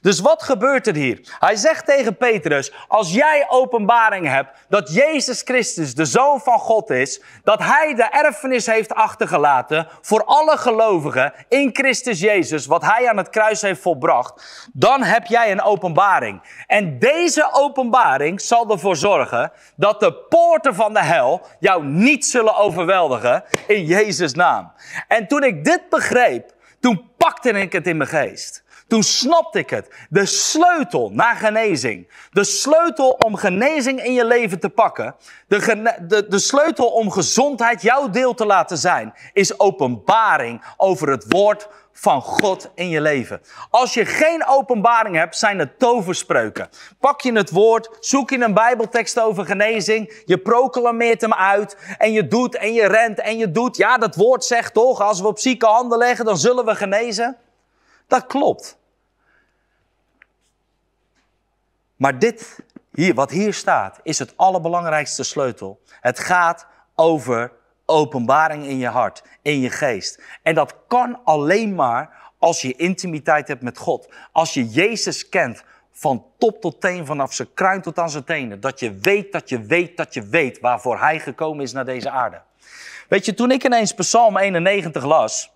Dus wat gebeurt er hier? Hij zegt tegen Petrus: Als jij openbaring hebt dat Jezus Christus de Zoon van God is, dat Hij de erfenis heeft achtergelaten voor alle gelovigen in Christus Jezus, wat Hij aan het kruis heeft volbracht, dan heb jij een openbaring. En deze openbaring zal ervoor zorgen dat de poorten van de hel jou niet zullen overweldigen in Jezus' naam. En toen ik dit begreep, toen pakte ik het in mijn geest. Toen snapte ik het. De sleutel naar genezing. De sleutel om genezing in je leven te pakken. De, de, de sleutel om gezondheid jouw deel te laten zijn. Is openbaring over het woord van God in je leven. Als je geen openbaring hebt, zijn het toverspreuken. Pak je het woord, zoek je een Bijbeltekst over genezing, je proclameert hem uit en je doet en je rent en je doet. Ja, dat woord zegt toch, als we op zieke handen leggen, dan zullen we genezen. Dat klopt. Maar dit hier, wat hier staat, is het allerbelangrijkste sleutel. Het gaat over openbaring in je hart, in je geest. En dat kan alleen maar als je intimiteit hebt met God. Als je Jezus kent van top tot teen, vanaf zijn kruin tot aan zijn tenen. Dat je weet, dat je weet, dat je weet waarvoor hij gekomen is naar deze aarde. Weet je, toen ik ineens Psalm 91 las.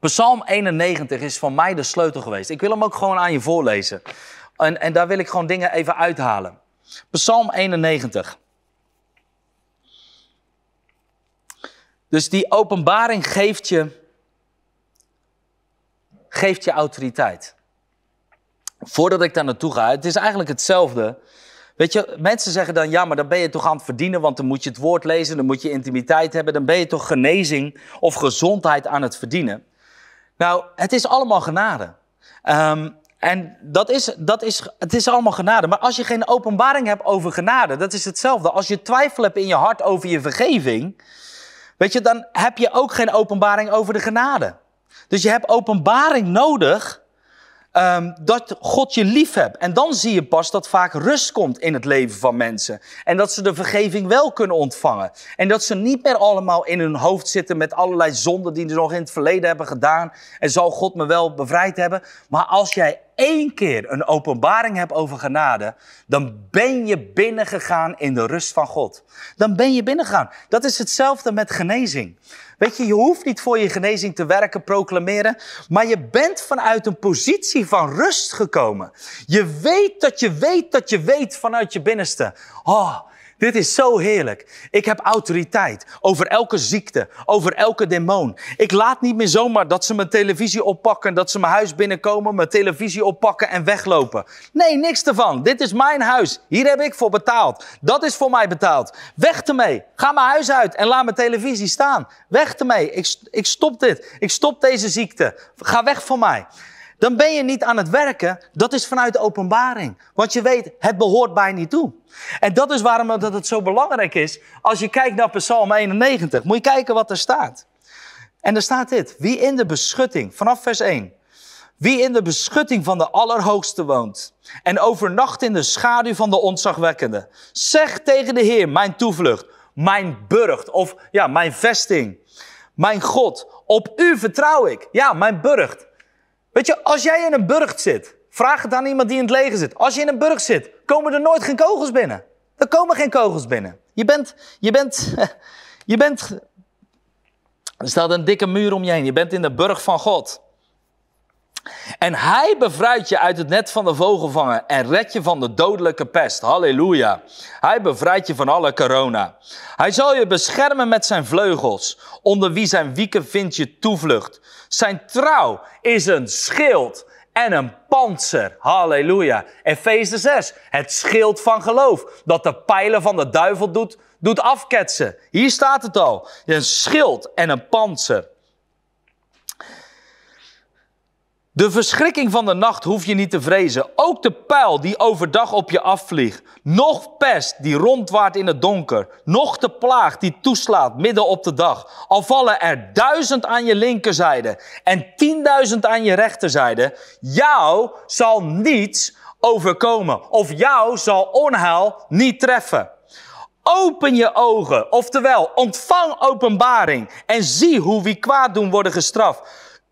Psalm 91 is van mij de sleutel geweest. Ik wil hem ook gewoon aan je voorlezen. En, en daar wil ik gewoon dingen even uithalen. Psalm 91. Dus die openbaring geeft je, geeft je autoriteit. Voordat ik daar naartoe ga, het is eigenlijk hetzelfde. Weet je, mensen zeggen dan, ja, maar dan ben je toch aan het verdienen, want dan moet je het woord lezen, dan moet je intimiteit hebben, dan ben je toch genezing of gezondheid aan het verdienen. Nou, het is allemaal genade. Um, en dat is, dat is, het is allemaal genade. Maar als je geen openbaring hebt over genade, dat is hetzelfde. Als je twijfel hebt in je hart over je vergeving, weet je, dan heb je ook geen openbaring over de genade. Dus je hebt openbaring nodig Ehm, dat God je lief hebt. En dan zie je pas dat vaak rust komt in het leven van mensen. En dat ze de vergeving wel kunnen ontvangen. En dat ze niet meer allemaal in hun hoofd zitten met allerlei zonden die ze nog in het verleden hebben gedaan. En zal God me wel bevrijd hebben. Maar als jij één keer een openbaring hebt over genade, dan ben je binnengegaan in de rust van God. Dan ben je binnengegaan. Dat is hetzelfde met genezing. Weet je, je hoeft niet voor je genezing te werken, proclameren, maar je bent vanuit een positie van rust gekomen. Je weet dat je weet dat je weet vanuit je binnenste. Oh, dit is zo heerlijk. Ik heb autoriteit over elke ziekte, over elke demon. Ik laat niet meer zomaar dat ze mijn televisie oppakken, dat ze mijn huis binnenkomen, mijn televisie oppakken en weglopen. Nee, niks ervan. Dit is mijn huis. Hier heb ik voor betaald. Dat is voor mij betaald. Weg ermee. Ga mijn huis uit en laat mijn televisie staan. Weg ermee. Ik, ik stop dit. Ik stop deze ziekte. Ga weg van mij dan ben je niet aan het werken. Dat is vanuit de openbaring. Want je weet, het behoort bij niet toe. En dat is waarom dat het zo belangrijk is. Als je kijkt naar Psalm 91, moet je kijken wat er staat. En er staat dit: Wie in de beschutting, vanaf vers 1. Wie in de beschutting van de Allerhoogste woont en overnacht in de schaduw van de ontzagwekkende. Zeg tegen de Heer, mijn toevlucht, mijn burcht of ja, mijn vesting. Mijn God, op u vertrouw ik. Ja, mijn burcht. Weet je, als jij in een burcht zit, vraag het aan iemand die in het leger zit. Als je in een burcht zit, komen er nooit geen kogels binnen. Er komen geen kogels binnen. Je bent, je bent, je bent, er staat een dikke muur om je heen. Je bent in de burg van God. En hij bevrijdt je uit het net van de vogelvanger en redt je van de dodelijke pest. Halleluja. Hij bevrijdt je van alle corona. Hij zal je beschermen met zijn vleugels, onder wie zijn wieken vindt je toevlucht. Zijn trouw is een schild en een panzer. Halleluja. Efeze 6, het schild van geloof, dat de pijlen van de duivel doet, doet afketsen. Hier staat het al, een schild en een panzer. De verschrikking van de nacht hoef je niet te vrezen. Ook de pijl die overdag op je afvliegt. Nog pest die rondwaart in het donker. Nog de plaag die toeslaat midden op de dag. Al vallen er duizend aan je linkerzijde en tienduizend aan je rechterzijde. Jou zal niets overkomen. Of jou zal onheil niet treffen. Open je ogen, oftewel ontvang openbaring en zie hoe wie kwaad doen worden gestraft.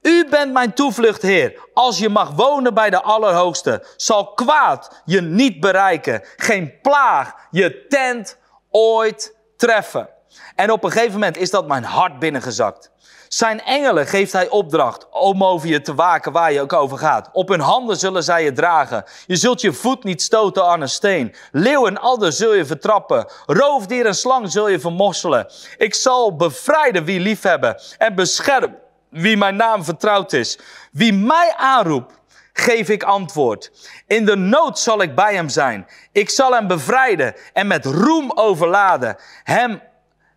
U bent mijn toevlucht, Heer. Als je mag wonen bij de Allerhoogste, zal kwaad je niet bereiken. Geen plaag je tent ooit treffen. En op een gegeven moment is dat mijn hart binnengezakt. Zijn engelen geeft hij opdracht om over je te waken waar je ook over gaat. Op hun handen zullen zij je dragen. Je zult je voet niet stoten aan een steen. Leeuw en adder zul je vertrappen. Roofdier en slang zul je vermosselen. Ik zal bevrijden wie liefhebben en beschermen wie mijn naam vertrouwd is. Wie mij aanroept, geef ik antwoord. In de nood zal ik bij hem zijn. Ik zal hem bevrijden en met roem overladen. Hem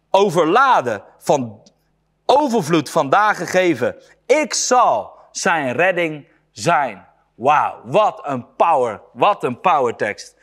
overladen van overvloed vandaag geven. Ik zal zijn redding zijn. Wauw, wat een power, wat een power tekst.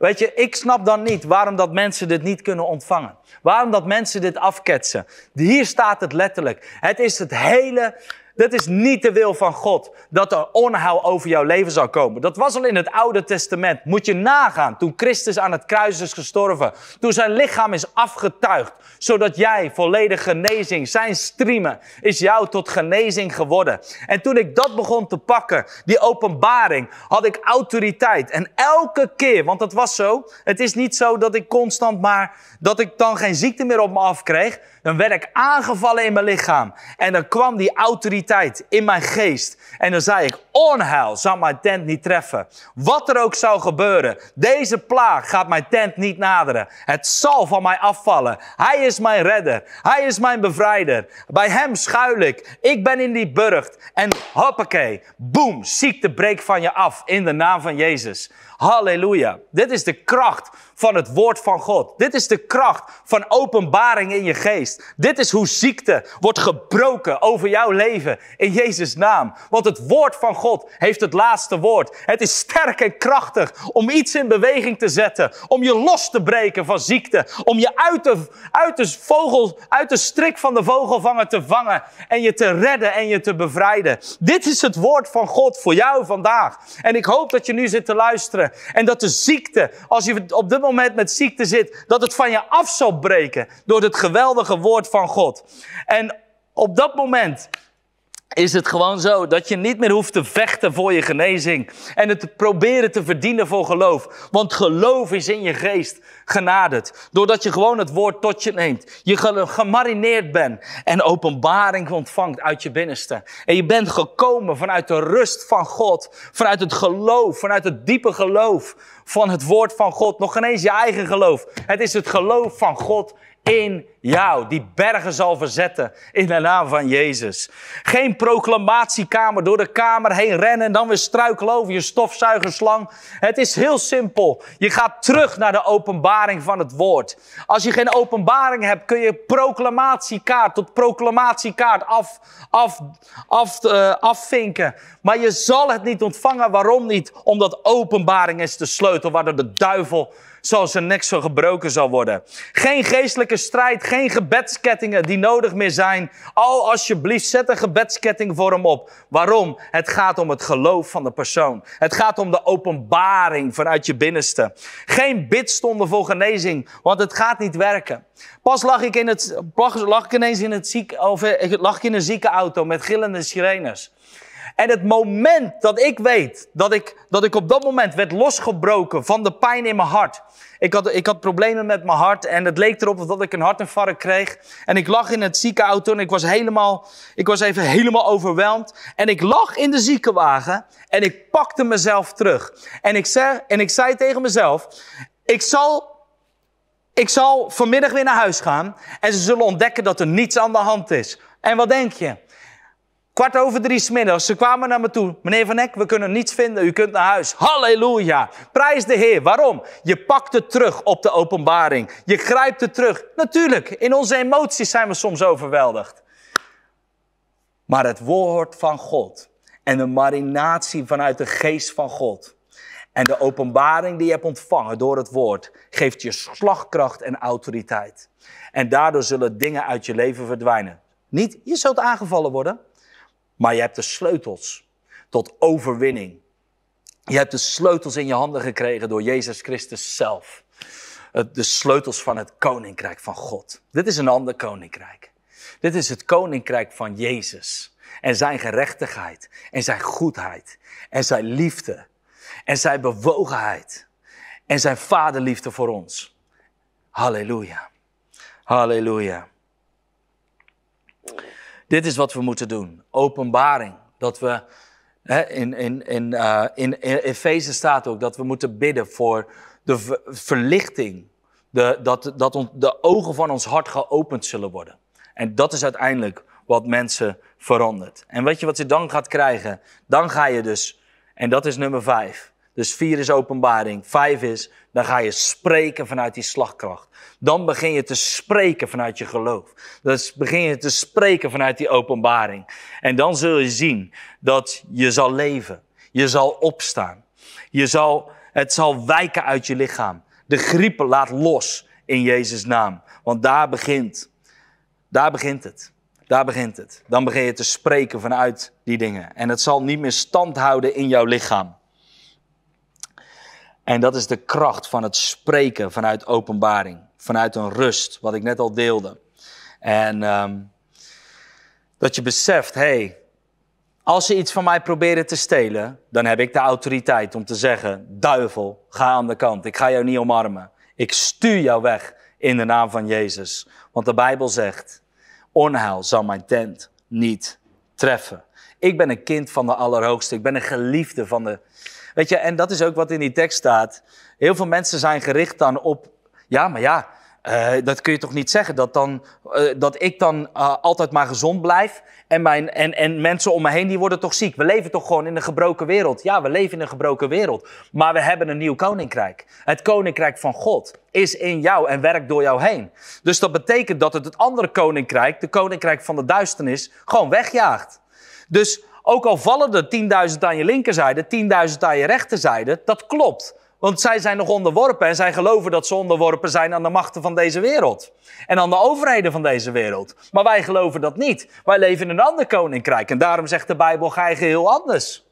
Weet je, ik snap dan niet waarom dat mensen dit niet kunnen ontvangen. Waarom dat mensen dit afketsen. Hier staat het letterlijk. Het is het hele dat is niet de wil van God, dat er onheil over jouw leven zal komen. Dat was al in het Oude Testament. Moet je nagaan, toen Christus aan het kruis is gestorven, toen zijn lichaam is afgetuigd, zodat jij volledige genezing, zijn streamen is jou tot genezing geworden. En toen ik dat begon te pakken, die openbaring, had ik autoriteit. En elke keer, want dat was zo, het is niet zo dat ik constant maar, dat ik dan geen ziekte meer op me afkreeg dan werd ik aangevallen in mijn lichaam. En dan kwam die autoriteit in mijn geest. En dan zei ik, onheil zal mijn tent niet treffen. Wat er ook zou gebeuren, deze plaag gaat mijn tent niet naderen. Het zal van mij afvallen. Hij is mijn redder. Hij is mijn bevrijder. Bij hem schuil ik. Ik ben in die burcht. En hoppakee, boom, ziekte breekt van je af in de naam van Jezus. Halleluja. Dit is de kracht van het woord van God. Dit is de kracht van openbaring in je geest. Dit is hoe ziekte wordt gebroken over jouw leven in Jezus' naam. Want het woord van God heeft het laatste woord. Het is sterk en krachtig om iets in beweging te zetten, om je los te breken van ziekte, om je uit de, uit de, vogel, uit de strik van de vogelvanger te vangen en je te redden en je te bevrijden. Dit is het woord van God voor jou vandaag. En ik hoop dat je nu zit te luisteren en dat de ziekte, als je op dit moment met ziekte zit, dat het van je af zal breken door het geweldige woord van God. En op dat moment is het gewoon zo dat je niet meer hoeft te vechten voor je genezing en het te proberen te verdienen voor geloof. Want geloof is in je geest genaderd, doordat je gewoon het woord tot je neemt. Je gemarineerd bent en openbaring ontvangt uit je binnenste. En je bent gekomen vanuit de rust van God, vanuit het geloof, vanuit het diepe geloof van het woord van God. Nog geen eens je eigen geloof. Het is het geloof van God in jou. Die bergen zal verzetten in de naam van Jezus. Geen proclamatiekamer door de kamer heen rennen en dan weer struikelen over je stofzuigerslang. Het is heel simpel. Je gaat terug naar de openbaring van het woord. Als je geen openbaring hebt, kun je proclamatiekaart tot proclamatiekaart af, af, af, eh, afvinken. Maar je zal het niet ontvangen. Waarom niet? Omdat openbaring is de sleutel waardoor de duivel zal zijn nek zo gebroken zal worden. Geen geestelijke strijd, geen gebedskettingen die nodig meer zijn. Al alsjeblieft, zet een gebedsketting voor hem op. Waarom? Het gaat om het geloof van de persoon. Het gaat om de openbaring vanuit je binnenste. Geen bidstonden voor genezing, want het gaat niet werken. Pas lag ik, in het, lag ik ineens in, het ziek, of, eh, lag ik in een auto met gillende sirenes. En het moment dat ik weet dat ik, dat ik op dat moment werd losgebroken van de pijn in mijn hart. Ik had, ik had problemen met mijn hart en het leek erop dat ik een hartinfarct kreeg. En ik lag in het ziekenauto en ik was, helemaal, ik was even helemaal overweldigd. En ik lag in de ziekenwagen en ik pakte mezelf terug. En ik, zeg, en ik zei tegen mezelf, ik zal ik zal vanmiddag weer naar huis gaan en ze zullen ontdekken dat er niets aan de hand is. En wat denk je? Kwart over drie smiddags. Ze kwamen naar me toe. Meneer Van Eck, we kunnen niets vinden. U kunt naar huis. Halleluja. Prijs de Heer. Waarom? Je pakt het terug op de openbaring. Je grijpt het terug. Natuurlijk, in onze emoties zijn we soms overweldigd. Maar het woord van God en de marinatie vanuit de geest van God en de openbaring die je hebt ontvangen door het woord geeft je slagkracht en autoriteit. En daardoor zullen dingen uit je leven verdwijnen. Niet, je zult aangevallen worden. Maar je hebt de sleutels tot overwinning. Je hebt de sleutels in je handen gekregen door Jezus Christus zelf. De sleutels van het koninkrijk van God. Dit is een ander koninkrijk. Dit is het koninkrijk van Jezus. En zijn gerechtigheid. En zijn goedheid. En zijn liefde. En zijn bewogenheid. En zijn vaderliefde voor ons. Halleluja. Halleluja. Dit is wat we moeten doen. Openbaring. Dat we, hè, in, in, in, eh, in, Efeze staat ook dat we moeten bidden voor de verlichting. De, dat dat de ogen van ons hart geopend zullen worden. En dat is uiteindelijk wat mensen verandert. En weet je wat je dan gaat krijgen? Dan ga je dus, en dat is nummer vijf, dus vier is openbaring. Vijf is, dan ga je spreken vanuit die slagkracht. Dan begin je te spreken vanuit je geloof. Dan begin je te spreken vanuit die openbaring. En dan zul je zien dat je zal leven. Je zal opstaan. Je zal, het zal wijken uit je lichaam. De griepen laat los in Jezus' naam. Want daar begint, daar begint het. Daar begint het. Dan begin je te spreken vanuit die dingen. En het zal niet meer stand houden in jouw lichaam. En dat is de kracht van het spreken vanuit openbaring, vanuit een rust, wat ik net al deelde. En ehm, dat je beseft, hé, hey, als ze iets van mij proberen te stelen, dan heb ik de autoriteit om te zeggen, duivel, ga aan de kant, ik ga jou niet omarmen. Ik stuur jou weg in de naam van Jezus. Want de Bijbel zegt, onheil zal mijn tent niet treffen. Ik ben een kind van de Allerhoogste, ik ben een geliefde van de Weet je, en dat is ook wat in die tekst staat. Heel veel mensen zijn gericht dan op, ja, maar ja, eh, dat kun je toch niet zeggen, dat, dan, eh, dat ik dan eh, altijd maar gezond blijf en, mijn, en, en mensen om me heen die worden toch ziek. We leven toch gewoon in een gebroken wereld. Ja, we leven in een gebroken wereld, maar we hebben een nieuw koninkrijk. Het koninkrijk van God is in jou en werkt door jou heen. Dus dat betekent dat het het andere koninkrijk, de koninkrijk van de duisternis, gewoon wegjaagt. Dus ook al vallen er 10.000 aan je linkerzijde, 10.000 aan je rechterzijde, dat klopt. Want zij zijn nog onderworpen en zij geloven dat ze onderworpen zijn aan de machten van deze wereld. En aan de overheden van deze wereld. Maar wij geloven dat niet. Wij leven in een ander koninkrijk. En daarom zegt de Bijbel, ga heel geheel anders.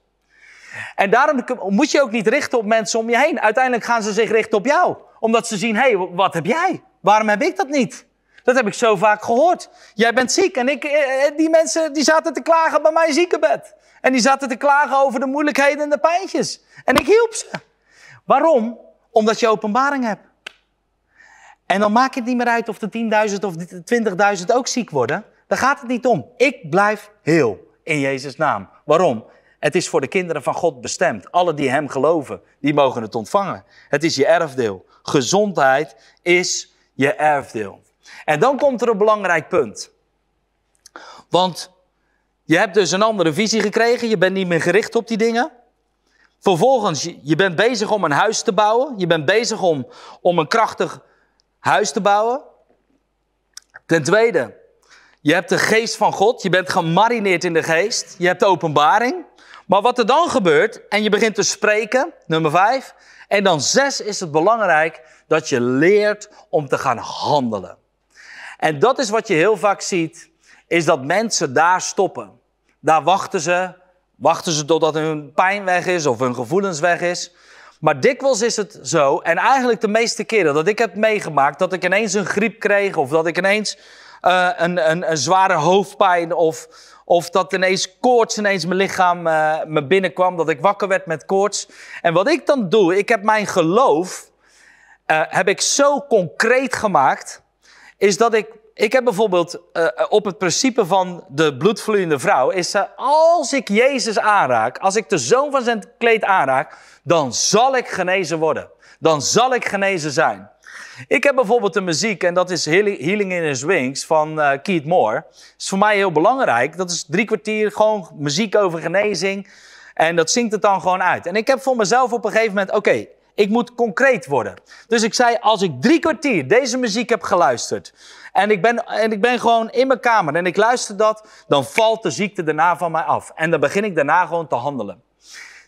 En daarom moet je ook niet richten op mensen om je heen. Uiteindelijk gaan ze zich richten op jou. Omdat ze zien, hé, hey, wat heb jij? Waarom heb ik dat niet? Dat heb ik zo vaak gehoord. Jij bent ziek. En ik, eh, eh, die mensen die zaten te klagen bij mijn ziekenbed. En die zaten te klagen over de moeilijkheden en de pijntjes. En ik hielp ze. Waarom? Omdat je openbaring hebt. En dan maakt het niet meer uit of de 10.000 of de 20.000 ook ziek worden. Daar gaat het niet om. Ik blijf heel in Jezus' naam. Waarom? Het is voor de kinderen van God bestemd. Alle die Hem geloven, die mogen het ontvangen. Het is je erfdeel. Gezondheid is je erfdeel. En dan komt er een belangrijk punt. Want je hebt dus een andere visie gekregen, je bent niet meer gericht op die dingen. Vervolgens, je bent bezig om een huis te bouwen. Je bent bezig om, om een krachtig huis te bouwen. Ten tweede, je hebt de geest van God. Je bent gemarineerd in de geest. Je hebt de openbaring. Maar wat er dan gebeurt, en je begint te spreken, nummer vijf. En dan zes is het belangrijk dat je leert om te gaan handelen. En dat is wat je heel vaak ziet, is dat mensen daar stoppen. Daar wachten ze, wachten ze totdat hun pijn weg is of hun gevoelens weg is. Maar dikwijls is het zo, en eigenlijk de meeste keren dat ik heb meegemaakt, dat ik ineens een griep kreeg of dat ik ineens eh, een, een, een, zware hoofdpijn of, of dat ineens koorts ineens mijn lichaam eh, me binnenkwam, dat ik wakker werd met koorts. En wat ik dan doe, ik heb mijn geloof, eh, heb ik zo concreet gemaakt is dat ik... Ik heb bijvoorbeeld eh, eh, op het principe van de bloedvloeiende vrouw... is uh, als ik Jezus aanraak, als ik de zoon van zijn kleed aanraak... dan zal ik genezen worden. Dan zal ik genezen zijn. Ik heb bijvoorbeeld de muziek, en dat is Healing in His Wings van eh, Keith Moore. Dat is voor mij heel belangrijk. Dat is drie kwartier gewoon muziek over genezing. En dat zingt het dan gewoon uit. En ik heb voor mezelf op een gegeven moment, oké, ik moet concreet worden. Dus ik zei, als ik drie kwartier deze muziek heb geluisterd... en ik ben, en ik ben gewoon in mijn kamer en ik luister dat... dan valt de ziekte daarna van mij af. En dan begin ik daarna gewoon te handelen.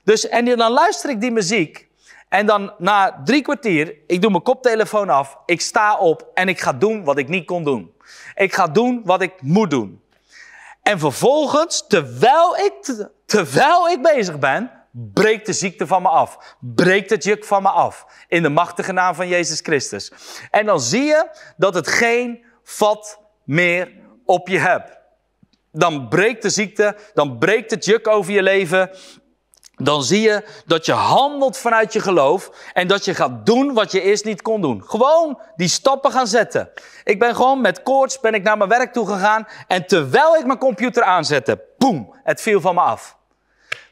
Dus, en dan luister ik die muziek... En dan na drie kwartier, ik doe mijn koptelefoon af, ik sta op en ik ga doen wat ik niet kon doen. Ik ga doen wat ik moet doen. En vervolgens, terwijl ik, terwijl ik bezig ben, Breek de ziekte van me af. Breek het juk van me af. In de machtige naam van Jezus Christus. En dan zie je dat het geen vat meer op je hebt. Dan breekt de ziekte, dan breekt het juk over je leven. Dan zie je dat je handelt vanuit je geloof en dat je gaat doen wat je eerst niet kon doen. Gewoon die stappen gaan zetten. Ik ben gewoon met koorts ben ik naar mijn werk toe gegaan en terwijl ik mijn computer aanzette, boem, het viel van me af.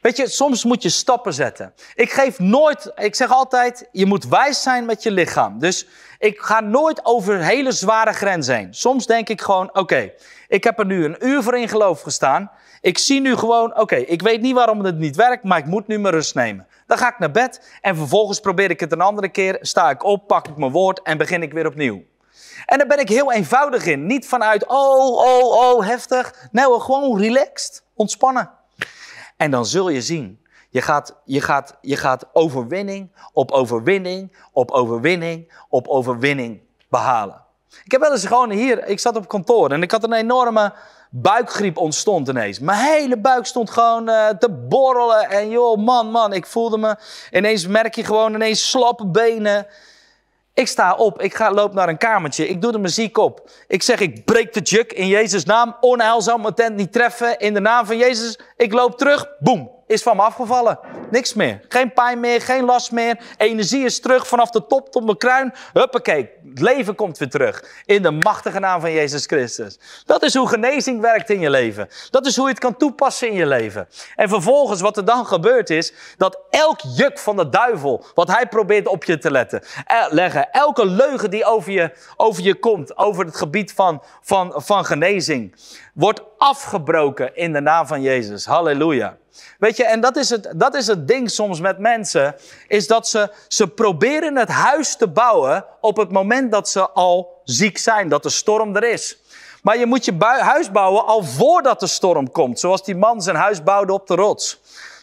Weet je, soms moet je stappen zetten. Ik geef nooit, ik zeg altijd, je moet wijs zijn met je lichaam. Dus ik ga nooit over hele zware grenzen heen. Soms denk ik gewoon, oké, ik heb er nu een uur voor in geloof gestaan. Ik zie nu gewoon, oké, ik weet niet waarom het niet werkt, maar ik moet nu mijn rust nemen. Dan ga ik naar bed en vervolgens probeer ik het een andere keer. Sta ik op, pak ik mijn woord en begin ik weer opnieuw. En daar ben ik heel eenvoudig in. Niet vanuit, oh, oh, oh, heftig. Nee, gewoon relaxed, ontspannen. En dan zul je zien, je gaat, je gaat, je gaat overwinning op overwinning op overwinning op overwinning behalen. Ik heb wel eens gewoon hier, ik zat op kantoor en ik had een enorme buikgriep ontstond ineens. Mijn hele buik stond gewoon eh, te borrelen en joh, man, man, ik voelde me, ineens merk je gewoon ineens slappe benen. Ik sta op, ik ga, loop naar een kamertje, ik doe de muziek op. Ik zeg, ik breek de juk in Jezus' naam, onheil zal mijn tent niet treffen. In de naam van Jezus, ik loop terug, boem, is van me afgevallen. Niks meer. Geen pijn meer, geen last meer. Energie is terug vanaf de top tot mijn kruin. Huppakee, het leven komt weer terug. In de machtige naam van Jezus Christus. Dat is hoe genezing werkt in je leven. Dat is hoe je het kan toepassen in je leven. En vervolgens wat er dan gebeurt is, dat elk juk van de duivel, wat hij probeert op je te letten, eh, leggen, elke leugen die over je, over je komt, over het gebied van, van, van genezing, wordt afgebroken in de naam van Jezus. Halleluja. Weet je, en dat is, het, dat is het ding soms met mensen, is dat ze, ze proberen het huis te bouwen op het moment dat ze al ziek zijn, dat de storm er is. Maar je moet je huis bouwen al voordat de storm komt, zoals die man zijn huis bouwde op de rots.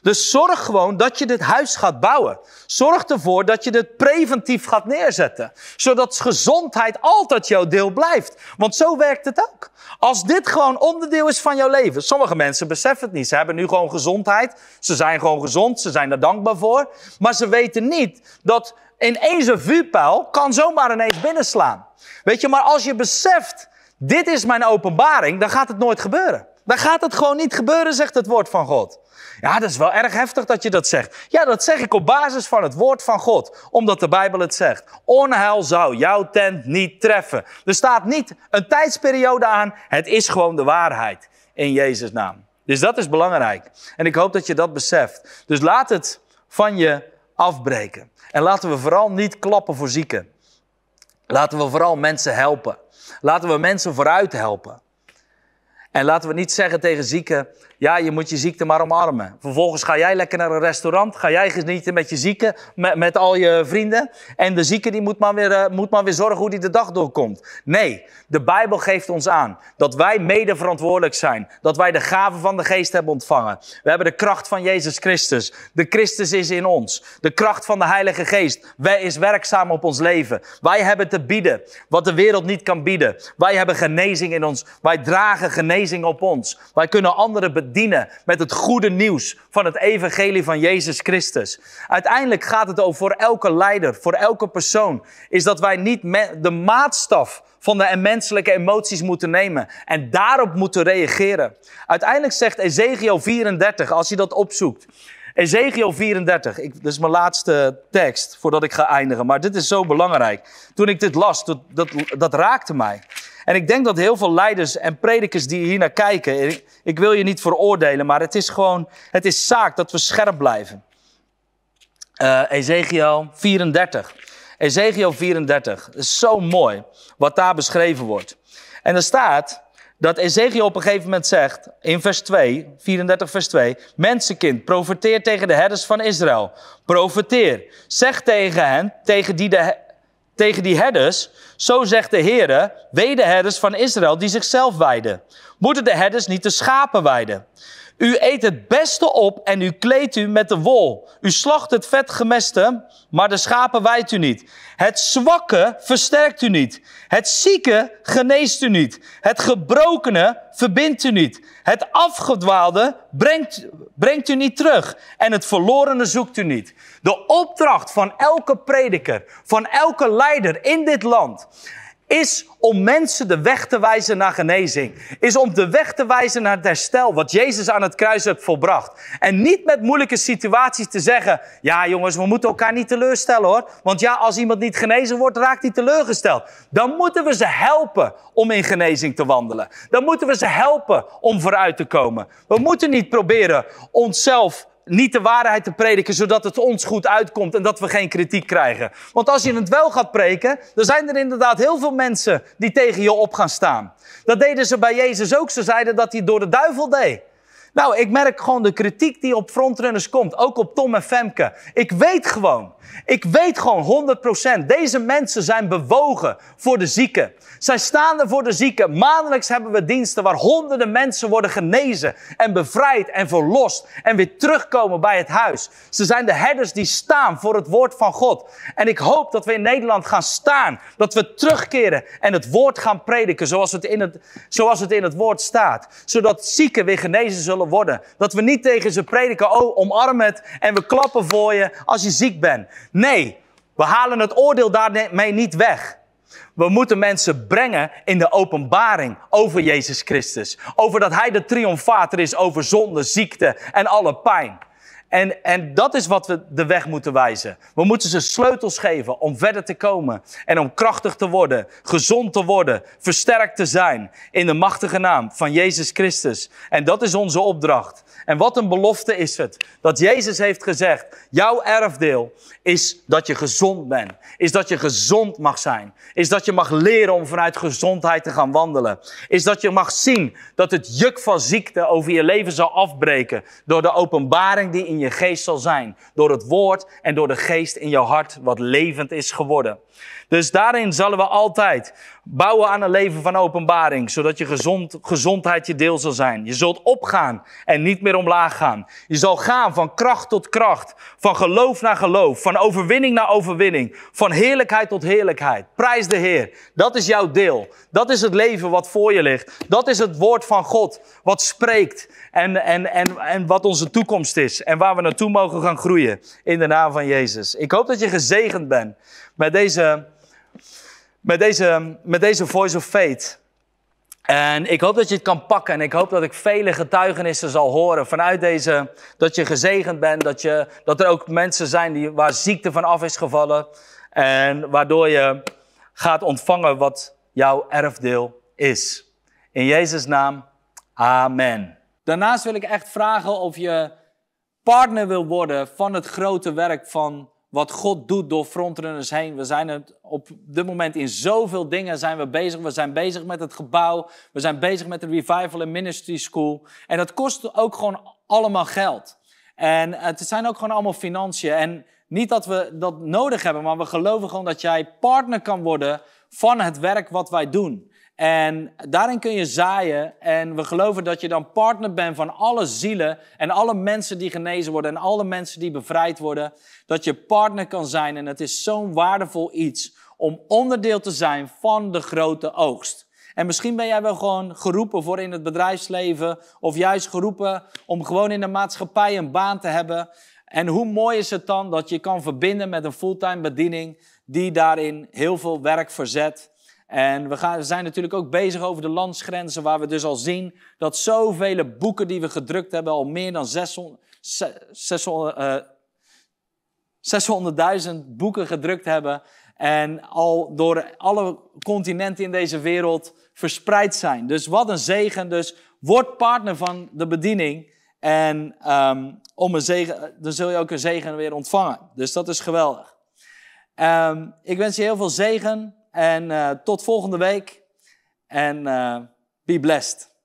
Dus zorg gewoon dat je dit huis gaat bouwen. Zorg ervoor dat je dit preventief gaat neerzetten. Zodat gezondheid altijd jouw deel blijft. Want zo werkt het ook. Als dit gewoon onderdeel is van jouw leven. Sommige mensen beseffen het niet. Ze hebben nu gewoon gezondheid. Ze zijn gewoon gezond. Ze zijn er dankbaar voor. Maar ze weten niet dat ineens een vuurpijl kan zomaar ineens binnenslaan. Weet je, maar als je beseft, dit is mijn openbaring, dan gaat het nooit gebeuren. Dan gaat het gewoon niet gebeuren, zegt het woord van God. Ja, dat is wel erg heftig dat je dat zegt. Ja, dat zeg ik op basis van het woord van God, omdat de Bijbel het zegt. Onheil zou jouw tent niet treffen. Er staat niet een tijdsperiode aan, het is gewoon de waarheid in Jezus' naam. Dus dat is belangrijk. En ik hoop dat je dat beseft. Dus laat het van je afbreken. En laten we vooral niet klappen voor zieken. Laten we vooral mensen helpen. Laten we mensen vooruit helpen. En laten we niet zeggen tegen zieken: ja, je moet je ziekte maar omarmen. Vervolgens ga jij lekker naar een restaurant. Ga jij genieten met je zieke, met, met al je vrienden. En de zieke die moet, maar weer, eh, moet maar weer zorgen hoe die de dag doorkomt. Nee, de Bijbel geeft ons aan dat wij mede verantwoordelijk zijn. Dat wij de gaven van de geest hebben ontvangen. We hebben de kracht van Jezus Christus. De Christus is in ons. De kracht van de Heilige Geest Wij is werkzaam op ons leven. Wij hebben te bieden wat de wereld niet kan bieden. Wij hebben genezing in ons. Wij dragen genezing op ons. Wij kunnen anderen bedrijven dienen met het goede nieuws van het evangelie van Jezus Christus. Uiteindelijk gaat het over voor elke leider, voor elke persoon, is dat wij niet de maatstaf van de menselijke emoties moeten nemen en daarop moeten reageren. Uiteindelijk zegt Ezekiel 34, als je dat opzoekt, Ezekiel 34, ik, dit is mijn laatste tekst voordat ik ga eindigen, maar dit is zo belangrijk. Toen ik dit las, dat, dat raakte mij. En ik denk dat heel veel leiders en predikers die hier naar kijken, ik, wil je niet veroordelen, maar het is gewoon, het is zaak dat we scherp blijven. Uh, Ezekiel 34. Ezekiel 34. is zo mooi wat daar beschreven wordt. En er staat dat Ezekiel op een gegeven moment zegt, in vers 2, 34 vers 2, Mensenkind, profeteer tegen de herders van Israël. Profeteer. Zeg tegen hen, tegen die de tegen die herders. Zo zegt de Heere: wee de herders van Israël die zichzelf wijden. Moeten de herders niet de schapen wijden? U eet het beste op en u kleedt u met de wol. U slacht het vet gemeste, maar de schapen wijdt u niet. Het zwakke versterkt u niet. Het zieke geneest u niet. Het gebrokene verbindt u niet. Het afgedwaalde brengt, brengt u niet terug. En het verlorene zoekt u niet. De opdracht van elke prediker, van elke leider in dit land is om mensen de weg te wijzen naar genezing. Is om de weg te wijzen naar het herstel wat Jezus aan het kruis heeft volbracht. En niet met moeilijke situaties te zeggen, ja jongens, we moeten elkaar niet teleurstellen hoor. Want ja, als iemand niet genezen wordt, raakt hij teleurgesteld. Dan moeten we ze helpen om in genezing te wandelen. Dan moeten we ze helpen om vooruit te komen. We moeten niet proberen onszelf niet de waarheid te prediken zodat het ons goed uitkomt en dat we geen kritiek krijgen. Want als je het wel gaat preken, dan zijn er inderdaad heel veel mensen die tegen je op gaan staan. Dat deden ze bij Jezus ook. Ze zeiden dat hij door de duivel deed. Nou, ik merk gewoon de kritiek die op frontrunners komt. Ook op Tom en Femke. Ik weet gewoon. Ik weet gewoon 100%. Deze mensen zijn bewogen voor de zieken. Zij staan er voor de zieken. Maandelijks hebben we diensten waar honderden mensen worden genezen. En bevrijd en verlost. En weer terugkomen bij het huis. Ze zijn de herders die staan voor het woord van God. En ik hoop dat we in Nederland gaan staan. Dat we terugkeren en het woord gaan prediken. Zoals het in het, zoals het, in het woord staat. Zodat zieken weer genezen zullen worden. Dat we niet tegen ze prediken, oh omarm het en we klappen voor je als je ziek bent. Nee, we halen het oordeel daarmee niet weg. We moeten mensen brengen in de openbaring over Jezus Christus. Over dat Hij de triomfator is over zonde, ziekte en alle pijn. En, en dat is wat we de weg moeten wijzen. We moeten ze sleutels geven om verder te komen. En om krachtig te worden, gezond te worden, versterkt te zijn. In de machtige naam van Jezus Christus. En dat is onze opdracht. En wat een belofte is het. Dat Jezus heeft gezegd, jouw erfdeel is dat je gezond bent. Is dat je gezond mag zijn. Is dat je mag leren om vanuit gezondheid te gaan wandelen. Is dat je mag zien dat het juk van ziekte over je leven zal afbreken. Door de openbaring die in je geest zal zijn. Door het woord en door de geest in jouw hart wat levend is geworden. Dus daarin zullen we altijd bouwen aan een leven van openbaring. Zodat je gezond, gezondheid je deel zal zijn. Je zult opgaan en niet meer omlaag gaan. Je zal gaan van kracht tot kracht. Van geloof naar geloof. Van overwinning naar overwinning. Van heerlijkheid tot heerlijkheid. Prijs de Heer. Dat is jouw deel. Dat is het leven wat voor je ligt. Dat is het woord van God wat spreekt en, en, en, en wat onze toekomst is en waar we naartoe mogen gaan groeien in de naam van Jezus. Ik hoop dat je gezegend bent met deze, met deze, met deze Voice of Fate. En ik hoop dat je het kan pakken en ik hoop dat ik vele getuigenissen zal horen vanuit deze, dat je gezegend bent, dat, je, dat er ook mensen zijn die, waar ziekte van af is gevallen en waardoor je gaat ontvangen wat jouw erfdeel is. In Jezus' naam, amen. Daarnaast wil ik echt vragen of je partner wil worden van het grote werk van wat God doet door frontrunners heen. We zijn op dit moment in zoveel dingen zijn we bezig. We zijn bezig met het gebouw. We zijn bezig met de Revival en Ministry School. En dat kost ook gewoon allemaal geld. En het zijn ook gewoon allemaal financiën. En niet dat we dat nodig hebben, maar we geloven gewoon dat jij partner kan worden van het werk wat wij doen. En daarin kun je zaaien. En we geloven dat je dan partner bent van alle zielen en alle mensen die genezen worden en alle mensen die bevrijd worden. Dat je partner kan zijn. En het is zo'n waardevol iets om onderdeel te zijn van de grote oogst. En misschien ben jij wel gewoon geroepen voor in het bedrijfsleven of juist geroepen om gewoon in de maatschappij een baan te hebben. En hoe mooi is het dan dat je kan verbinden met een fulltime bediening die daarin heel veel werk verzet en we, gaan, we zijn natuurlijk ook bezig over de landsgrenzen, waar we dus al zien dat zoveel boeken die we gedrukt hebben, al meer dan 600, 600.000 eh, boeken gedrukt hebben. En al door alle continenten in deze wereld verspreid zijn. Dus wat een zegen. Dus word partner van de bediening. En ehm, om een zegen, dan zul je ook een zegen weer ontvangen. Dus dat is geweldig. Ehm, ik wens je heel veel zegen. En eh, tot volgende week. En eh, be blessed.